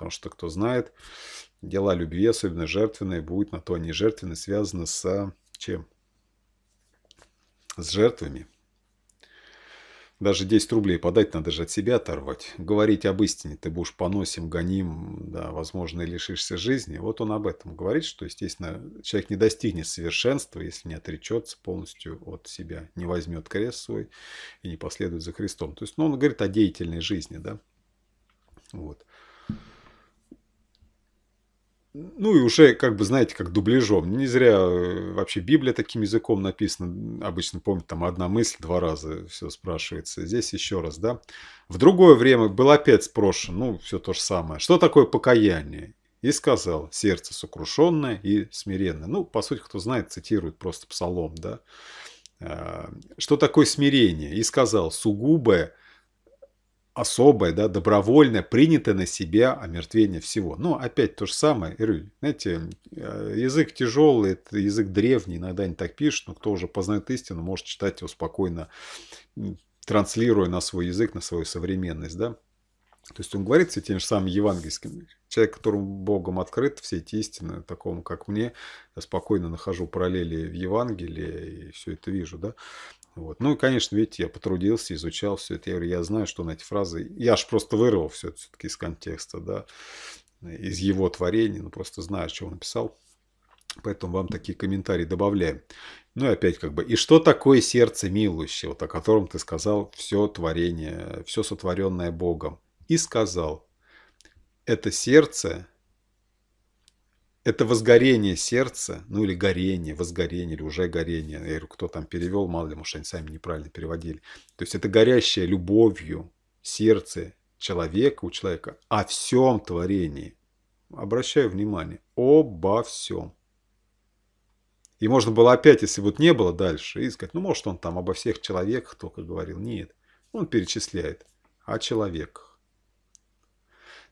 Потому что, кто знает, дела любви, особенно жертвенные, будут на то они а жертвенные, связаны с а, чем? С жертвами. Даже 10 рублей подать надо же от себя оторвать. Говорить об истине ты будешь поносим, гоним, да, возможно, и лишишься жизни. Вот он об этом говорит, что, естественно, человек не достигнет совершенства, если не отречется полностью от себя, не возьмет крест свой и не последует за Христом. То есть, ну, он говорит о деятельной жизни, да. Вот ну и уже, как бы, знаете, как дубляжом. Не зря э, вообще Библия таким языком написана. Обычно, помню, там одна мысль два раза все спрашивается. Здесь еще раз, да. В другое время был опять спрошен, ну, все то же самое. Что такое покаяние? И сказал, сердце сокрушенное и смиренное. Ну, по сути, кто знает, цитирует просто псалом, да. А, Что такое смирение? И сказал, сугубое особое, да, добровольное, принятое на себя омертвение всего. Но ну, опять то же самое, знаете, э, язык тяжелый, это язык древний, иногда не так пишут, но кто уже познает истину, может читать его спокойно, транслируя на свой язык, на свою современность, да. То есть он говорит все тем же самым евангельским. Человек, которому Богом открыт все эти истины, такому как мне, я спокойно нахожу параллели в Евангелии и все это вижу, да. Вот. Ну и, конечно, видите, я потрудился, изучал все это. Я говорю, я знаю, что на эти фразы... Я аж просто вырвал все это все-таки из контекста, да, из его творения, ну просто знаю, что он написал. Поэтому вам такие комментарии добавляем. Ну и опять как бы, и что такое сердце милующее, вот о котором ты сказал все творение, все сотворенное Богом? И сказал, это сердце это возгорение сердца, ну или горение, возгорение или уже горение. Я говорю, кто там перевел, мало ли, может, они сами неправильно переводили. То есть это горящее любовью сердце человека, у человека о всем творении. Обращаю внимание, обо всем. И можно было опять, если вот не было дальше, искать, ну, может, он там обо всех человеках только говорил. Нет, он перечисляет о человеках.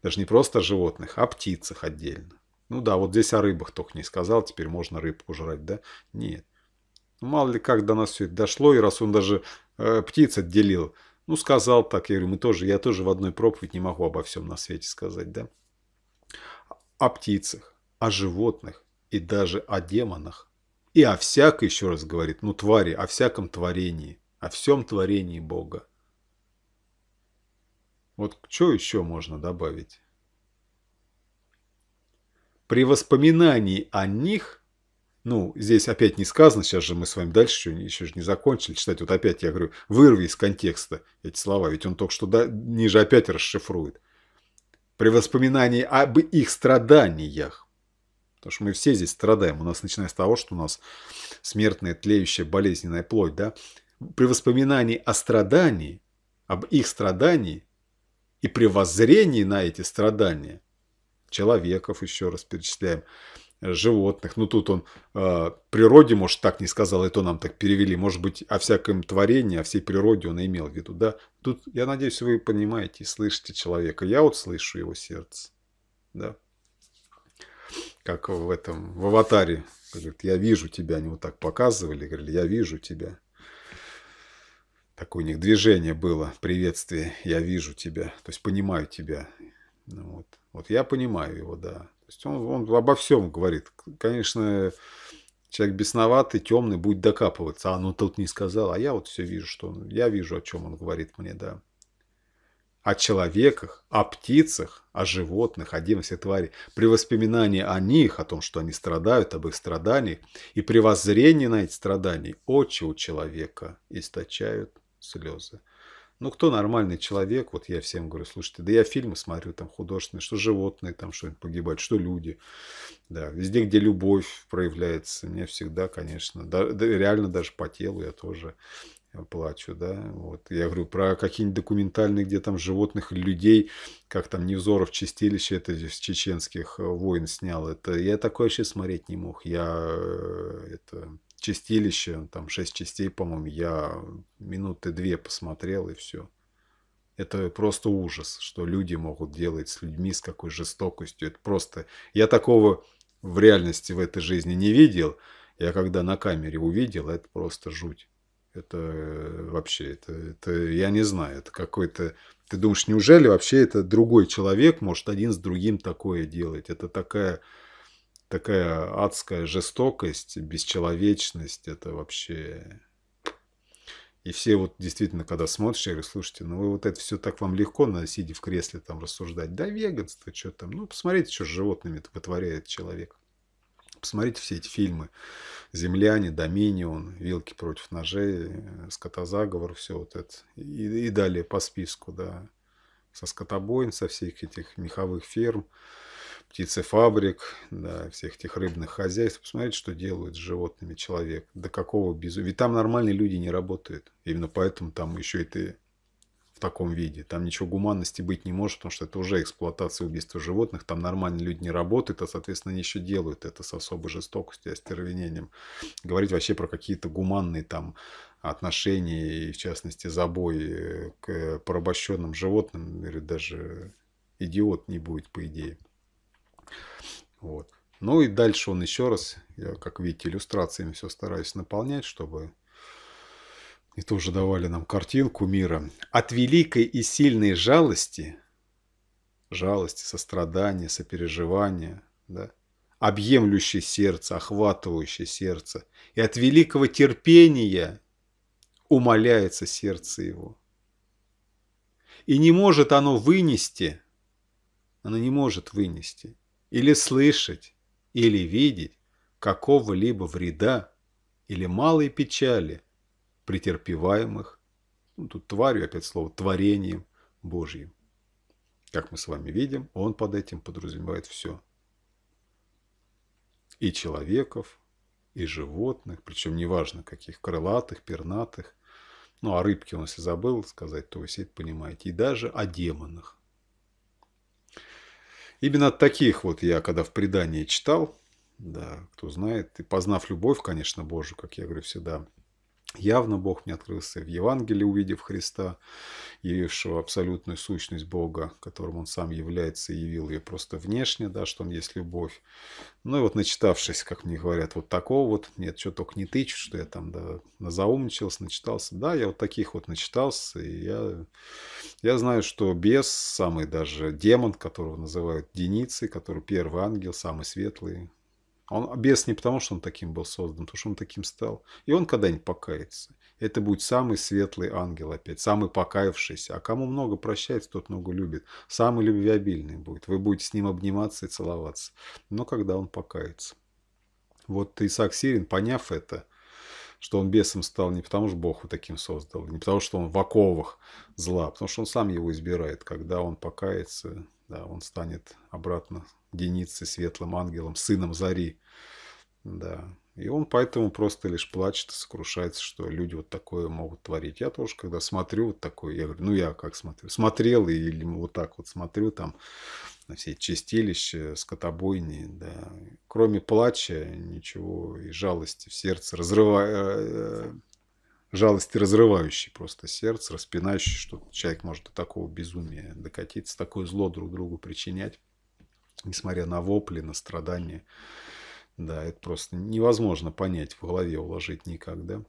Даже не просто о животных, а о птицах отдельно ну да, вот здесь о рыбах только не сказал, теперь можно рыбку жрать, да? Нет. Ну, мало ли как до нас все это дошло, и раз он даже э, птиц отделил, ну, сказал так, я говорю, мы тоже, я тоже в одной проповедь не могу обо всем на свете сказать, да? О птицах, о животных и даже о демонах. И о всякой, еще раз говорит, ну, твари, о всяком творении, о всем творении Бога. Вот что еще можно добавить? при воспоминании о них, ну, здесь опять не сказано, сейчас же мы с вами дальше еще, еще же не закончили читать, вот опять я говорю, вырви из контекста эти слова, ведь он только что до, ниже опять расшифрует. При воспоминании об их страданиях, потому что мы все здесь страдаем, у нас начиная с того, что у нас смертная, тлеющая, болезненная плоть, да, при воспоминании о страдании, об их страдании и при воззрении на эти страдания – человеков, еще раз перечисляем, э, животных. Ну, тут он э, природе, может, так не сказал, и то нам так перевели. Может быть, о всяком творении, о всей природе он имел в виду, да? Тут, я надеюсь, вы понимаете и слышите человека. Я вот слышу его сердце, да? Как в этом, в аватаре. Говорит, я вижу тебя. Они вот так показывали, говорили, я вижу тебя. Такое у них движение было, приветствие, я вижу тебя, то есть понимаю тебя. Ну, вот. Вот я понимаю его, да. То есть он, он обо всем говорит. Конечно, человек бесноватый, темный, будет докапываться. А, ну тут не сказал. А я вот все вижу, что он, я вижу, о чем он говорит мне, да. О человеках, о птицах, о животных, о демонах, твари. При воспоминании о них, о том, что они страдают, об их страданиях, и при воззрении на эти страдания, очи у человека источают слезы. Ну, кто нормальный человек, вот я всем говорю, слушайте, да я фильмы смотрю там художественные, что животные там что-нибудь погибают, что люди. Да, везде, где любовь проявляется, мне всегда, конечно, да, да, реально даже по телу я тоже э, плачу, да, вот, я говорю про какие-нибудь документальные, где там животных, людей, как там Невзоров Чистилище, это из чеченских э, войн снял, это, я такое вообще смотреть не мог, я, э, это, Чистилище, там 6 частей, по-моему, я минуты две посмотрел и все. Это просто ужас, что люди могут делать с людьми, с какой жестокостью. Это просто... Я такого в реальности в этой жизни не видел. Я когда на камере увидел, это просто жуть. Это э, вообще, это, это я не знаю, это какой-то... Ты думаешь, неужели вообще это другой человек может один с другим такое делать? Это такая такая адская жестокость, бесчеловечность, это вообще... И все вот действительно, когда смотришь, я говорю, слушайте, ну вы вот это все так вам легко, на сидя в кресле там рассуждать. Да веганство, что там, ну посмотрите, что с животными вытворяет человек. Посмотрите все эти фильмы «Земляне», «Доминион», «Вилки против ножей», э, «Скотозаговор», все вот это. И, и далее по списку, да. Со скотобоин, со всех этих меховых ферм птицефабрик, да, всех этих рыбных хозяйств. посмотреть, что делают с животными человек. До какого безумия. Ведь там нормальные люди не работают. Именно поэтому там еще и ты в таком виде. Там ничего гуманности быть не может, потому что это уже эксплуатация убийства животных. Там нормальные люди не работают, а, соответственно, они еще делают это с особой жестокостью и остервенением. Говорить вообще про какие-то гуманные там отношения, и, в частности, забой э, к порабощенным животным, даже идиот не будет, по идее. Вот. Ну и дальше он еще раз, я, как видите, иллюстрациями все стараюсь наполнять, чтобы и тоже давали нам картинку мира. От великой и сильной жалости, жалости, сострадания, сопереживания, да, объемлющее сердце, охватывающее сердце, и от великого терпения умоляется сердце его. И не может оно вынести, оно не может вынести – или слышать, или видеть какого-либо вреда или малой печали, претерпеваемых, ну, тут тварью опять слово, творением Божьим. Как мы с вами видим, он под этим подразумевает все. И человеков, и животных, причем неважно каких, крылатых, пернатых. Ну, о а рыбке он, если забыл сказать, то вы все это понимаете. И даже о демонах. Именно таких вот я, когда в предании читал, да, кто знает, и познав любовь, конечно, Божию, как я говорю всегда, Явно Бог мне открылся в Евангелии, увидев Христа, явившего абсолютную сущность Бога, которым Он сам является, и явил ее просто внешне, да, что Он есть любовь. Ну и вот начитавшись, как мне говорят, вот такого вот, нет, что только не тычут, что я там да, назаумничался, начитался. Да, я вот таких вот начитался, и я, я знаю, что бес, самый даже демон, которого называют Деницей, который первый ангел, самый светлый, а он а бес не потому, что он таким был создан, потому что он таким стал. И он когда-нибудь покается. Это будет самый светлый ангел опять, самый покаявшийся. А кому много прощается, тот много любит. Самый любвеобильный будет. Вы будете с ним обниматься и целоваться. Но когда он покается. Вот Исаак Сирин, поняв это, что он бесом стал не потому, что Бог его таким создал, не потому, что он в оковах зла, а потому что он сам его избирает. Когда он покается, да, он станет обратно Деницы светлым ангелом, сыном Зари, да. И он поэтому просто лишь плачет и сокрушается, что люди вот такое могут творить. Я тоже, когда смотрю вот такое, я говорю, ну я как смотрю, смотрел или вот так вот смотрю там на все чистилища, скотобойни, да. Кроме плача ничего и жалости в сердце разрывая э, э, жалости разрывающий просто сердце, распинающий, что человек может до такого безумия докатиться, такое зло друг другу причинять, несмотря на вопли, на страдания. Да, это просто невозможно понять, в голове уложить никогда.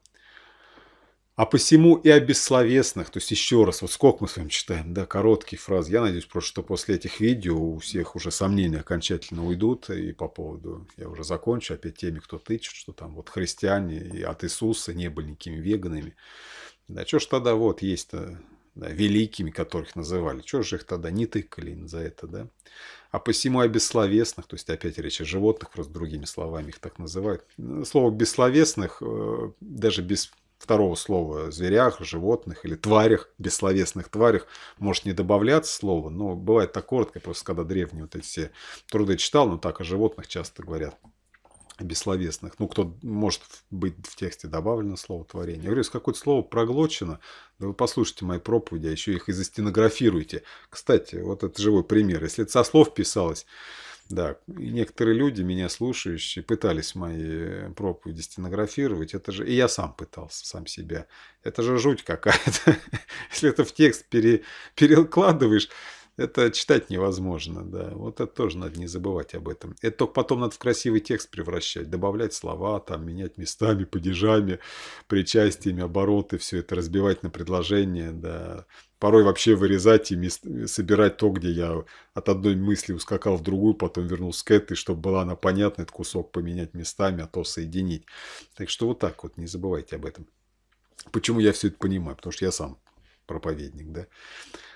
А посему и о бессловесных, то есть еще раз, вот сколько мы с вами читаем, да, короткие фразы. Я надеюсь просто, что после этих видео у всех уже сомнения окончательно уйдут. И по поводу, я уже закончу, опять теми, кто тычет, что там вот христиане и от Иисуса не были никакими веганами. Да что ж тогда вот есть-то да, великими, которых называли. что же их тогда не тыкали за это, да? А посему о бессловесных, то есть опять речь о животных, просто другими словами их так называют. Слово бессловесных, э, даже без второго слова зверях, животных или тварях, бессловесных тварях, может не добавляться слово, но бывает так коротко, просто когда древние вот эти все труды читал, но так о животных часто говорят бессловесных. Ну, кто может быть в тексте добавлено слово творение. Я говорю, если какое-то слово проглочено, да вы послушайте мои проповеди, а еще их и застенографируйте. Кстати, вот это живой пример. Если это со слов писалось, да, и некоторые люди, меня слушающие, пытались мои проповеди стенографировать. Это же и я сам пытался, сам себя. Это же жуть какая-то. <laughs> Если это в текст пере, перекладываешь, это читать невозможно, да. Вот это тоже надо не забывать об этом. Это только потом надо в красивый текст превращать, добавлять слова, там, менять местами, падежами, причастиями, обороты, все это разбивать на предложения, да. Порой вообще вырезать и мест... собирать то, где я от одной мысли ускакал в другую, потом вернулся к этой, чтобы была она понятна, этот кусок поменять местами, а то соединить. Так что вот так вот, не забывайте об этом. Почему я все это понимаю? Потому что я сам проповедник, да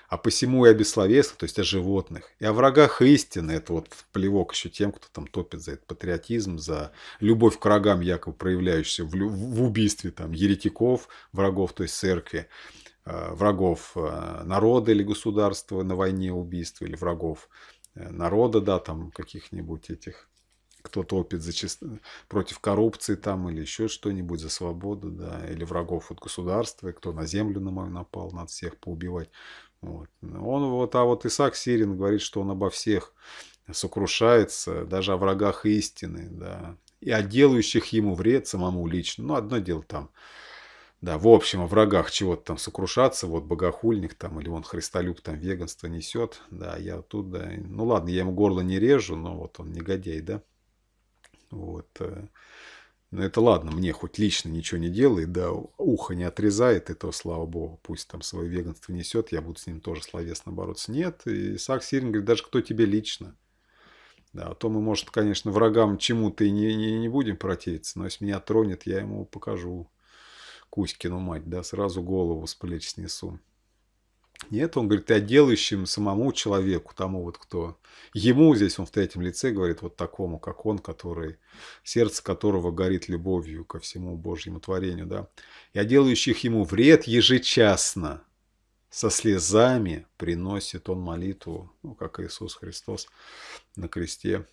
а посему и о бессловесных, то есть о животных, и о врагах истины, это вот плевок еще тем, кто там топит за этот патриотизм, за любовь к врагам, якобы проявляющуюся в, в убийстве там еретиков, врагов, то есть церкви, э, врагов э, народа или государства на войне убийств или врагов э, народа, да, там каких-нибудь этих кто топит за чист... против коррупции там или еще что-нибудь за свободу, да, или врагов от государства, кто на землю на мою напал, надо всех поубивать. Вот. Он вот, а вот Исаак Сирин говорит, что он обо всех сокрушается, даже о врагах истины, да, и о делающих ему вред самому лично. Ну, одно дело там, да, в общем, о врагах чего-то там сокрушаться, вот богохульник там, или он христолюб там веганство несет, да, я тут, да, ну ладно, я ему горло не режу, но вот он негодяй, да, вот, э, но ну, это ладно, мне хоть лично ничего не делает, да ухо не отрезает, и то, слава богу, пусть там свое веганство несет, я буду с ним тоже словесно бороться. Нет, и Сак Сирин говорит, даже кто тебе лично. Да, а то мы, может, конечно, врагам чему-то и не, не, не будем противиться, но если меня тронет, я ему покажу Кузькину мать, да, сразу голову с плеч снесу. Нет, он говорит о делающем самому человеку, тому вот кто. Ему здесь он в третьем лице говорит вот такому, как он, который, сердце которого горит любовью ко всему Божьему творению. Да? И о делающих ему вред ежечасно, со слезами приносит он молитву, ну, как Иисус Христос на кресте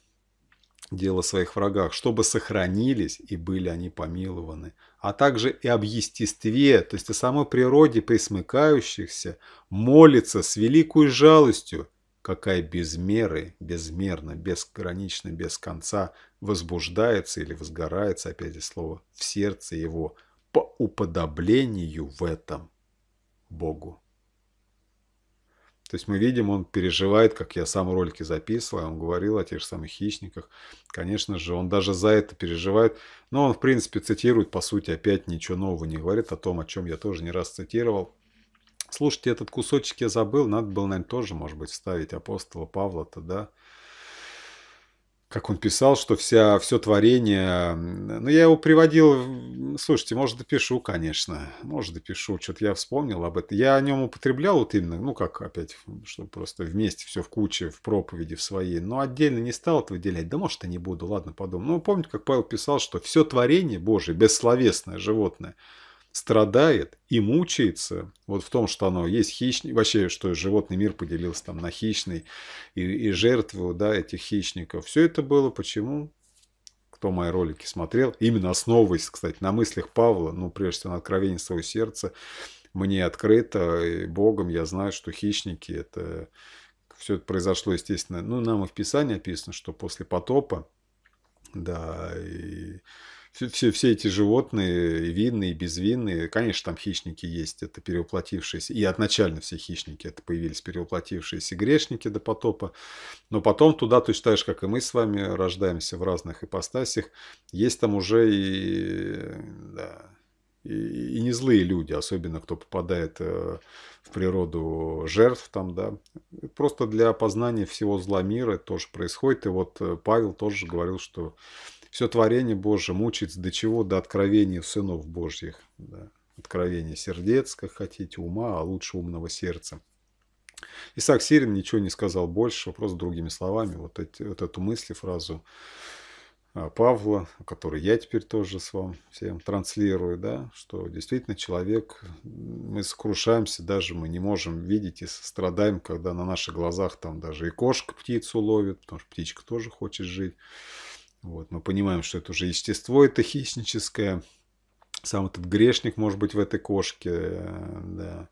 дело своих врагах, чтобы сохранились и были они помилованы, а также и об естестве, то есть о самой природе присмыкающихся, молится с великой жалостью, какая без меры, безмерно, безгранично, без конца возбуждается или возгорается, опять же слово, в сердце его, по уподоблению в этом Богу. То есть мы видим, он переживает, как я сам ролики записывал, он говорил о тех же самых хищниках. Конечно же, он даже за это переживает. Но он, в принципе, цитирует, по сути, опять ничего нового не говорит о том, о чем я тоже не раз цитировал. Слушайте, этот кусочек я забыл, надо было, наверное, тоже, может быть, вставить апостола Павла-то, да? как он писал, что вся, все творение... Ну, я его приводил... Слушайте, может, допишу, конечно. Может, допишу. Что-то я вспомнил об этом. Я о нем употреблял вот именно, ну, как опять, чтобы просто вместе все в куче, в проповеди, в своей. Но отдельно не стал это выделять. Да, может, и не буду. Ладно, подумал. Ну, помните, как Павел писал, что все творение Божие, бессловесное животное – страдает и мучается вот в том, что оно есть хищник, вообще, что животный мир поделился там на хищный и, и жертву да, этих хищников. Все это было почему? Кто мои ролики смотрел, именно основываясь, кстати, на мыслях Павла, ну, прежде всего, на откровении своего сердца, мне открыто, и Богом я знаю, что хищники – это все это произошло, естественно, ну, нам и в Писании описано, что после потопа, да, и все, все, эти животные, винные, безвинные, конечно, там хищники есть, это перевоплотившиеся, и отначально все хищники, это появились перевоплотившиеся грешники до потопа, но потом туда, точно считаешь как и мы с вами, рождаемся в разных ипостасях, есть там уже и, да, и, и не злые люди, особенно кто попадает э, в природу жертв там, да. Просто для познания всего зла мира тоже происходит. И вот э, Павел тоже говорил, что все творение Божье мучится до чего? До откровения сынов Божьих. Да. Откровение сердец, как хотите, ума, а лучше умного сердца. Исаак Сирин ничего не сказал больше, просто другими словами, вот, эти, вот эту мысль, фразу а, Павла, который я теперь тоже с вам всем транслирую, да, что действительно человек, мы сокрушаемся, даже мы не можем видеть и страдаем, когда на наших глазах там даже и кошка птицу ловит, потому что птичка тоже хочет жить. Вот, мы понимаем, что это уже естество, это хищническое. Сам этот грешник, может быть, в этой кошке э, да,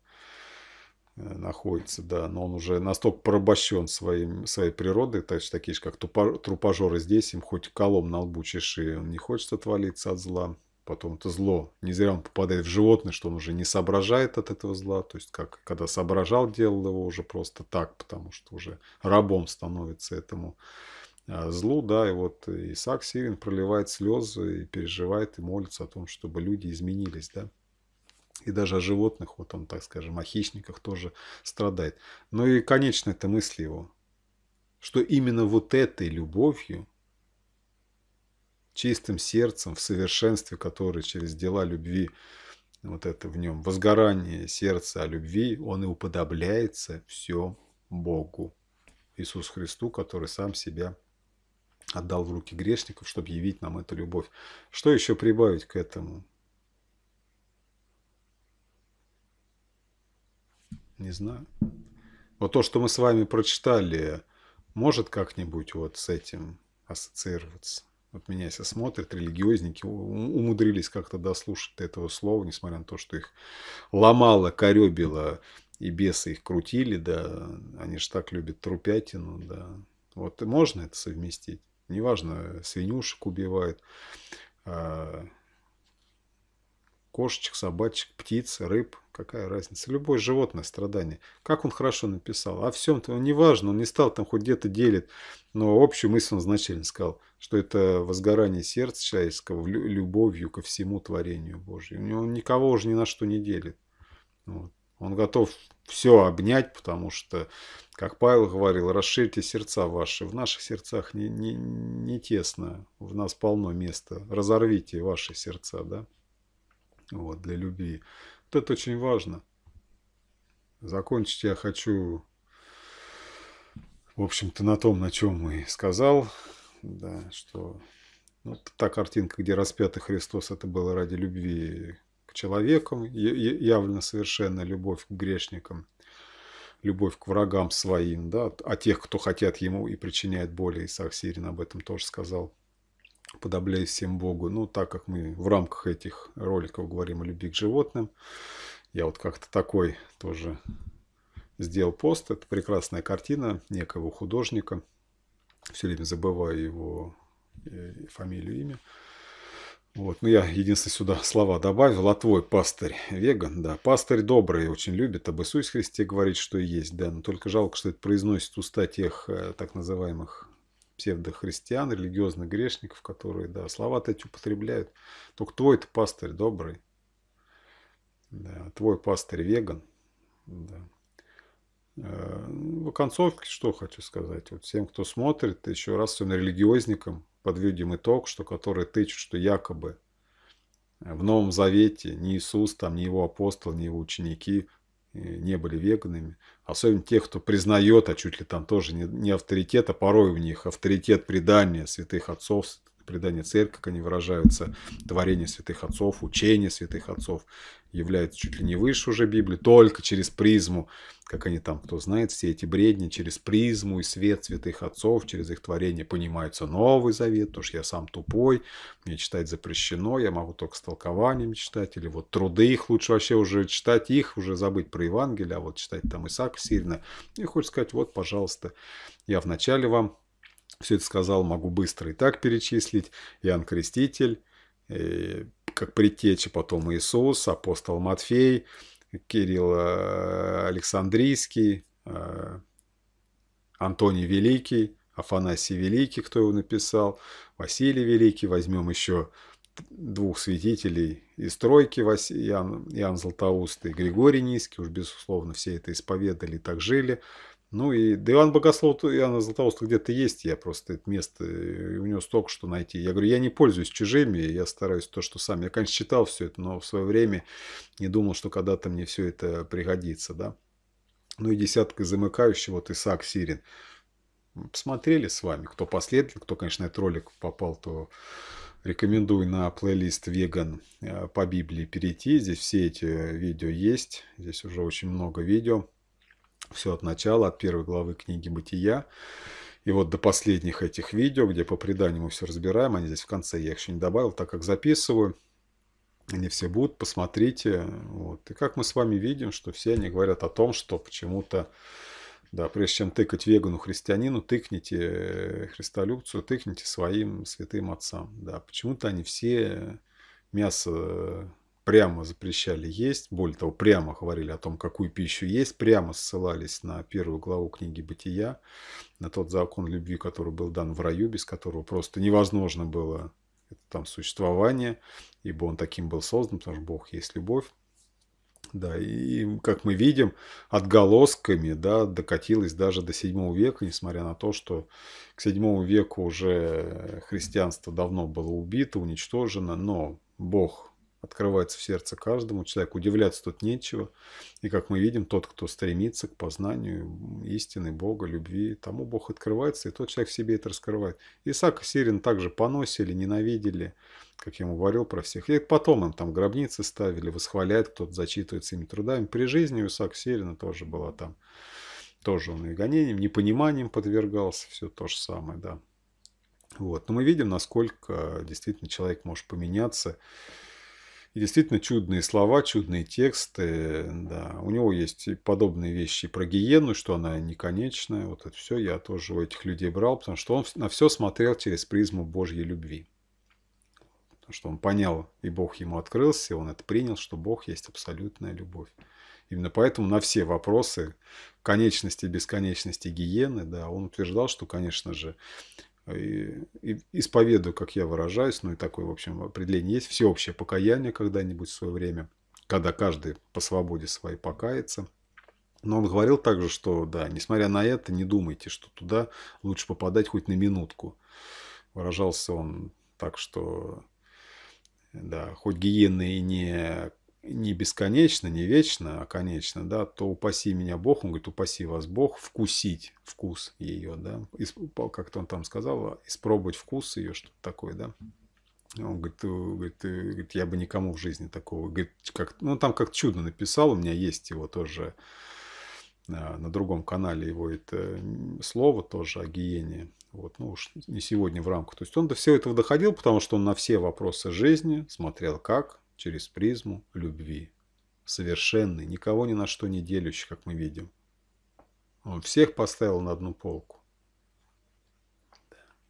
э, находится, да, но он уже настолько порабощен своим, своей природой, то есть такие же, как тупо, трупожоры здесь, им хоть колом на лбу чеши, он не хочет отвалиться от зла. Потом это зло, не зря он попадает в животное, что он уже не соображает от этого зла, то есть как когда соображал, делал его уже просто так, потому что уже рабом становится этому а, злу, да, и вот Исаак Сирин проливает слезы и переживает и молится о том, чтобы люди изменились, да. И даже о животных, вот он, так скажем, о хищниках тоже страдает. Ну и, конечно, это мысли его, что именно вот этой любовью, чистым сердцем, в совершенстве, которое через дела любви, вот это в нем возгорание сердца о любви, он и уподобляется все Богу, Иисусу Христу, который сам себя отдал в руки грешников, чтобы явить нам эту любовь. Что еще прибавить к этому? Не знаю. Вот то, что мы с вами прочитали, может как-нибудь вот с этим ассоциироваться? Вот меня сейчас смотрят, религиозники умудрились как-то дослушать этого слова, несмотря на то, что их ломало, коребило, и бесы их крутили, да, они же так любят трупятину, да. Вот можно это совместить. Неважно, э, свинюшек убивает а, кошечек, собачек, птиц, рыб. Какая разница? Любое животное страдание. Как он хорошо написал. О всем-то неважно, он не стал там хоть где-то делить. Но общую мысль он значительно сказал, что это возгорание сердца человеческого любовью ко всему творению Божьему. Он никого уже ни на что не делит. Вот. Он готов все обнять, потому что, как Павел говорил, расширьте сердца ваши. В наших сердцах не, не, не тесно, в нас полно места. Разорвите ваши сердца, да, вот, для любви. Вот это очень важно. Закончить я хочу, в общем-то, на том, на чем и сказал, да, что ну, та картинка, где распятый Христос, это было ради любви к человеку, явлена совершенно любовь к грешникам, любовь к врагам своим, да, а тех, кто хотят ему и причиняет боли, Исаак Сирин об этом тоже сказал, подобляясь всем Богу. Ну, так как мы в рамках этих роликов говорим о любви к животным, я вот как-то такой тоже сделал пост. Это прекрасная картина некого художника. Все время забываю его э, фамилию, имя. Вот, ну я единственное сюда слова добавил. а твой пастырь, веган, да. Пастырь добрый, очень любит об Иисусе Христе говорить, что есть, да. Но только жалко, что это произносит уста тех э, так называемых псевдохристиан, религиозных грешников, которые, да, слова-то эти употребляют. Только твой-то пастырь добрый. Да, твой пастырь веган. Да. Э, ну, в концовке что хочу сказать. Вот всем, кто смотрит, еще раз всем религиозникам, подведем итог, что которые тычут, что якобы э, в Новом Завете ни Иисус, там, ни его апостол, ни его ученики э, не были веганами. Особенно тех, кто признает, а чуть ли там тоже не, не авторитет, а порой у них авторитет предания святых отцов, предание церкви, как они выражаются, творение святых отцов, учение святых отцов является чуть ли не выше уже Библии, только через призму, как они там, кто знает, все эти бредни, через призму и свет святых отцов, через их творение понимаются Новый Завет, потому что я сам тупой, мне читать запрещено, я могу только с толкованием читать, или вот труды их лучше вообще уже читать, их уже забыть про Евангелие, а вот читать там Исаак сильно. И хочешь сказать, вот, пожалуйста, я вначале вам все это сказал, могу быстро и так перечислить. Иоанн Креститель, э, как предтеча потом Иисус, апостол Матфей, Кирилл э, Александрийский, э, Антоний Великий, Афанасий Великий, кто его написал, Василий Великий, возьмем еще двух святителей из тройки, Иоанн, Иоанн Златоуст и Григорий Низкий, уж безусловно все это исповедали и так жили – ну и, да Иоанн Богослов, Иоанн Златоуст где-то есть, я просто это место, э, у него столько что найти. Я говорю, я не пользуюсь чужими, я стараюсь то, что сам. Я, конечно, читал все это, но в свое время не думал, что когда-то мне все это пригодится, да. Ну и десятка замыкающего, вот Исаак Сирин. Посмотрели с вами, кто последний, кто, конечно, этот ролик попал, то рекомендую на плейлист «Веган» э, по Библии перейти. Здесь все эти э, видео есть, здесь уже очень много видео. Все от начала, от первой главы книги «Бытия». И вот до последних этих видео, где по преданию мы все разбираем, они здесь в конце, я их еще не добавил, так как записываю. Они все будут, посмотрите. Вот. И как мы с вами видим, что все они говорят о том, что почему-то, да, прежде чем тыкать вегану, христианину, тыкните э, христолюбцу, тыкните своим святым отцам. Да, почему-то они все мясо э, прямо запрещали есть, более того, прямо говорили о том, какую пищу есть, прямо ссылались на первую главу книги «Бытия», на тот закон любви, который был дан в раю, без которого просто невозможно было это, там существование, ибо он таким был создан, потому что Бог есть любовь. Да, и, как мы видим, отголосками да, докатилось даже до 7 века, несмотря на то, что к 7 веку уже христианство давно было убито, уничтожено, но Бог открывается в сердце каждому. Человеку удивляться тут нечего. И как мы видим, тот, кто стремится к познанию истины, Бога, любви, тому Бог открывается, и тот человек в себе это раскрывает. Исаак и Сирин также поносили, ненавидели, как я ему говорил про всех. И потом им там гробницы ставили, восхваляет, кто-то зачитывается ими трудами. При жизни у Исаака Сирина тоже была там. Тоже он и гонением, непониманием подвергался, все то же самое, да. Вот. Но мы видим, насколько действительно человек может поменяться и действительно чудные слова, чудные тексты. Да. У него есть подобные вещи про гиену, что она не конечная. Вот это все я тоже у этих людей брал, потому что он на все смотрел через призму Божьей любви. Потому что он понял, и Бог ему открылся, и он это принял, что Бог есть абсолютная любовь. Именно поэтому на все вопросы конечности, бесконечности гиены, да, он утверждал, что, конечно же, а и, исповедую, как я выражаюсь, ну и такое, в общем, определение есть, всеобщее покаяние когда-нибудь в свое время, когда каждый по свободе своей покается. Но он говорил также, что, да, несмотря на это, не думайте, что туда лучше попадать хоть на минутку. Выражался он так, что, да, хоть гиены и не не бесконечно, не вечно, а конечно, да, то упаси меня Бог, он говорит, упаси вас Бог, вкусить вкус ее, да, как-то он там сказал, испробовать вкус ее, что-то такое, да. Он говорит, говорит, говорит, я бы никому в жизни такого, говорит, как, ну, там как чудо написал, у меня есть его тоже, а, на другом канале его это слово тоже о гиене. Вот, ну уж не сегодня в рамках. То есть он до всего этого доходил, потому что он на все вопросы жизни смотрел как, через призму любви. Совершенный, никого ни на что не делющий, как мы видим. Он всех поставил на одну полку.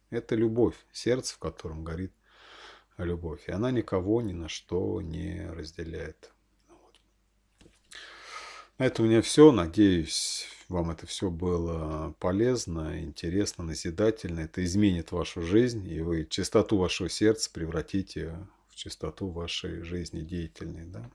Это любовь, сердце, в котором горит любовь. И она никого ни на что не разделяет. Вот. На этом у меня все. Надеюсь, вам это все было полезно, интересно, назидательно. Это изменит вашу жизнь, и вы чистоту вашего сердца превратите чистоту вашей жизни, деятельной, да,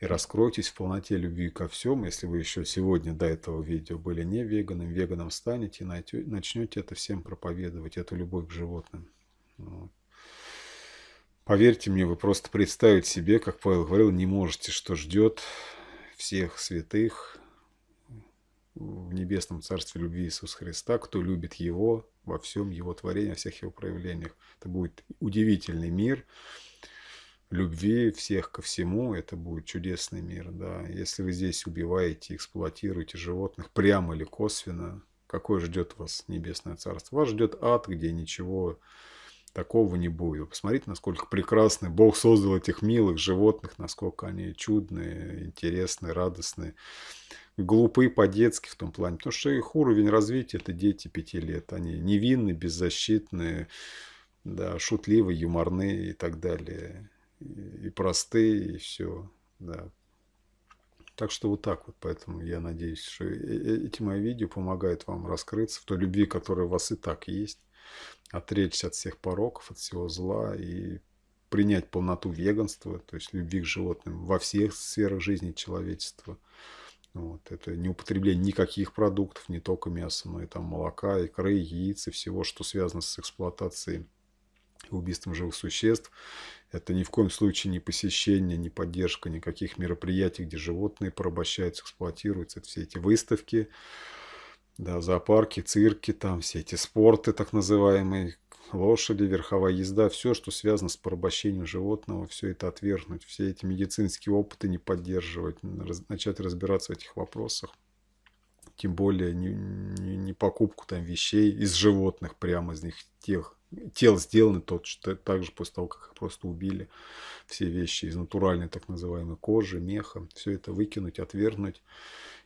и раскройтесь в полноте любви ко всем. Если вы еще сегодня до этого видео были не веганом, веганом станете и начнете это всем проповедовать, эту любовь к животным. Вот. Поверьте мне, вы просто представить себе, как Павел говорил, не можете, что ждет всех святых, в небесном царстве любви Иисуса Христа, кто любит Его во всем Его творении, во всех Его проявлениях. Это будет удивительный мир любви всех ко всему, это будет чудесный мир, да. Если вы здесь убиваете, эксплуатируете животных прямо или косвенно, какое ждет вас небесное царство? Вас ждет ад, где ничего такого не будет. Посмотрите, насколько прекрасны Бог создал этих милых животных, насколько они чудные, интересные, радостные глупы по-детски в том плане, потому что их уровень развития – это дети пяти лет. Они невинны, беззащитные, да, шутливые, юморные и так далее. И простые, и все. Да. Так что вот так вот. Поэтому я надеюсь, что э, э, эти мои видео помогают вам раскрыться в той любви, которая у вас и так есть. Отречься от всех пороков, от всего зла и принять полноту веганства, то есть любви к животным во всех сферах жизни человечества. Вот. Это не употребление никаких продуктов, не только мяса, но и там молока, икры, яиц и всего, что связано с эксплуатацией и убийством живых существ. Это ни в коем случае не посещение, не поддержка никаких мероприятий, где животные порабощаются, эксплуатируются. Это все эти выставки, да, зоопарки, цирки, там все эти спорты так называемые, лошади, верховая езда, все, что связано с порабощением животного, все это отвергнуть, все эти медицинские опыты не поддерживать, раз, начать разбираться в этих вопросах. Тем более не, не, не покупку там вещей из животных, прямо из них тех, тел сделаны тот, что также после того, как их просто убили, все вещи из натуральной так называемой кожи, меха, все это выкинуть, отвергнуть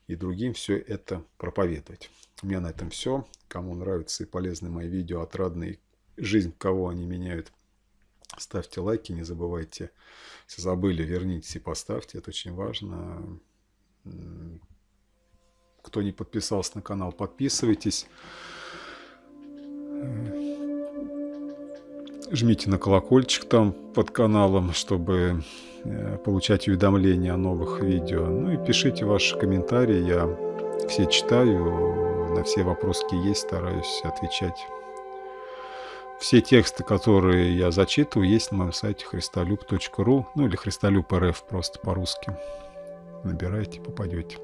и другим все это проповедовать. У меня на этом все. Кому нравятся и полезны мои видео, отрадные жизнь, кого они меняют. Ставьте лайки, не забывайте. Если забыли, вернитесь и поставьте, это очень важно. Кто не подписался на канал, подписывайтесь. Жмите на колокольчик там под каналом, чтобы э, получать уведомления о новых видео. Ну и пишите ваши комментарии, я все читаю, на все вопросы есть, стараюсь отвечать. Все тексты, которые я зачитываю, есть на моем сайте христолюб.ру, ну или христолюб.рф просто по-русски. Набирайте, попадете.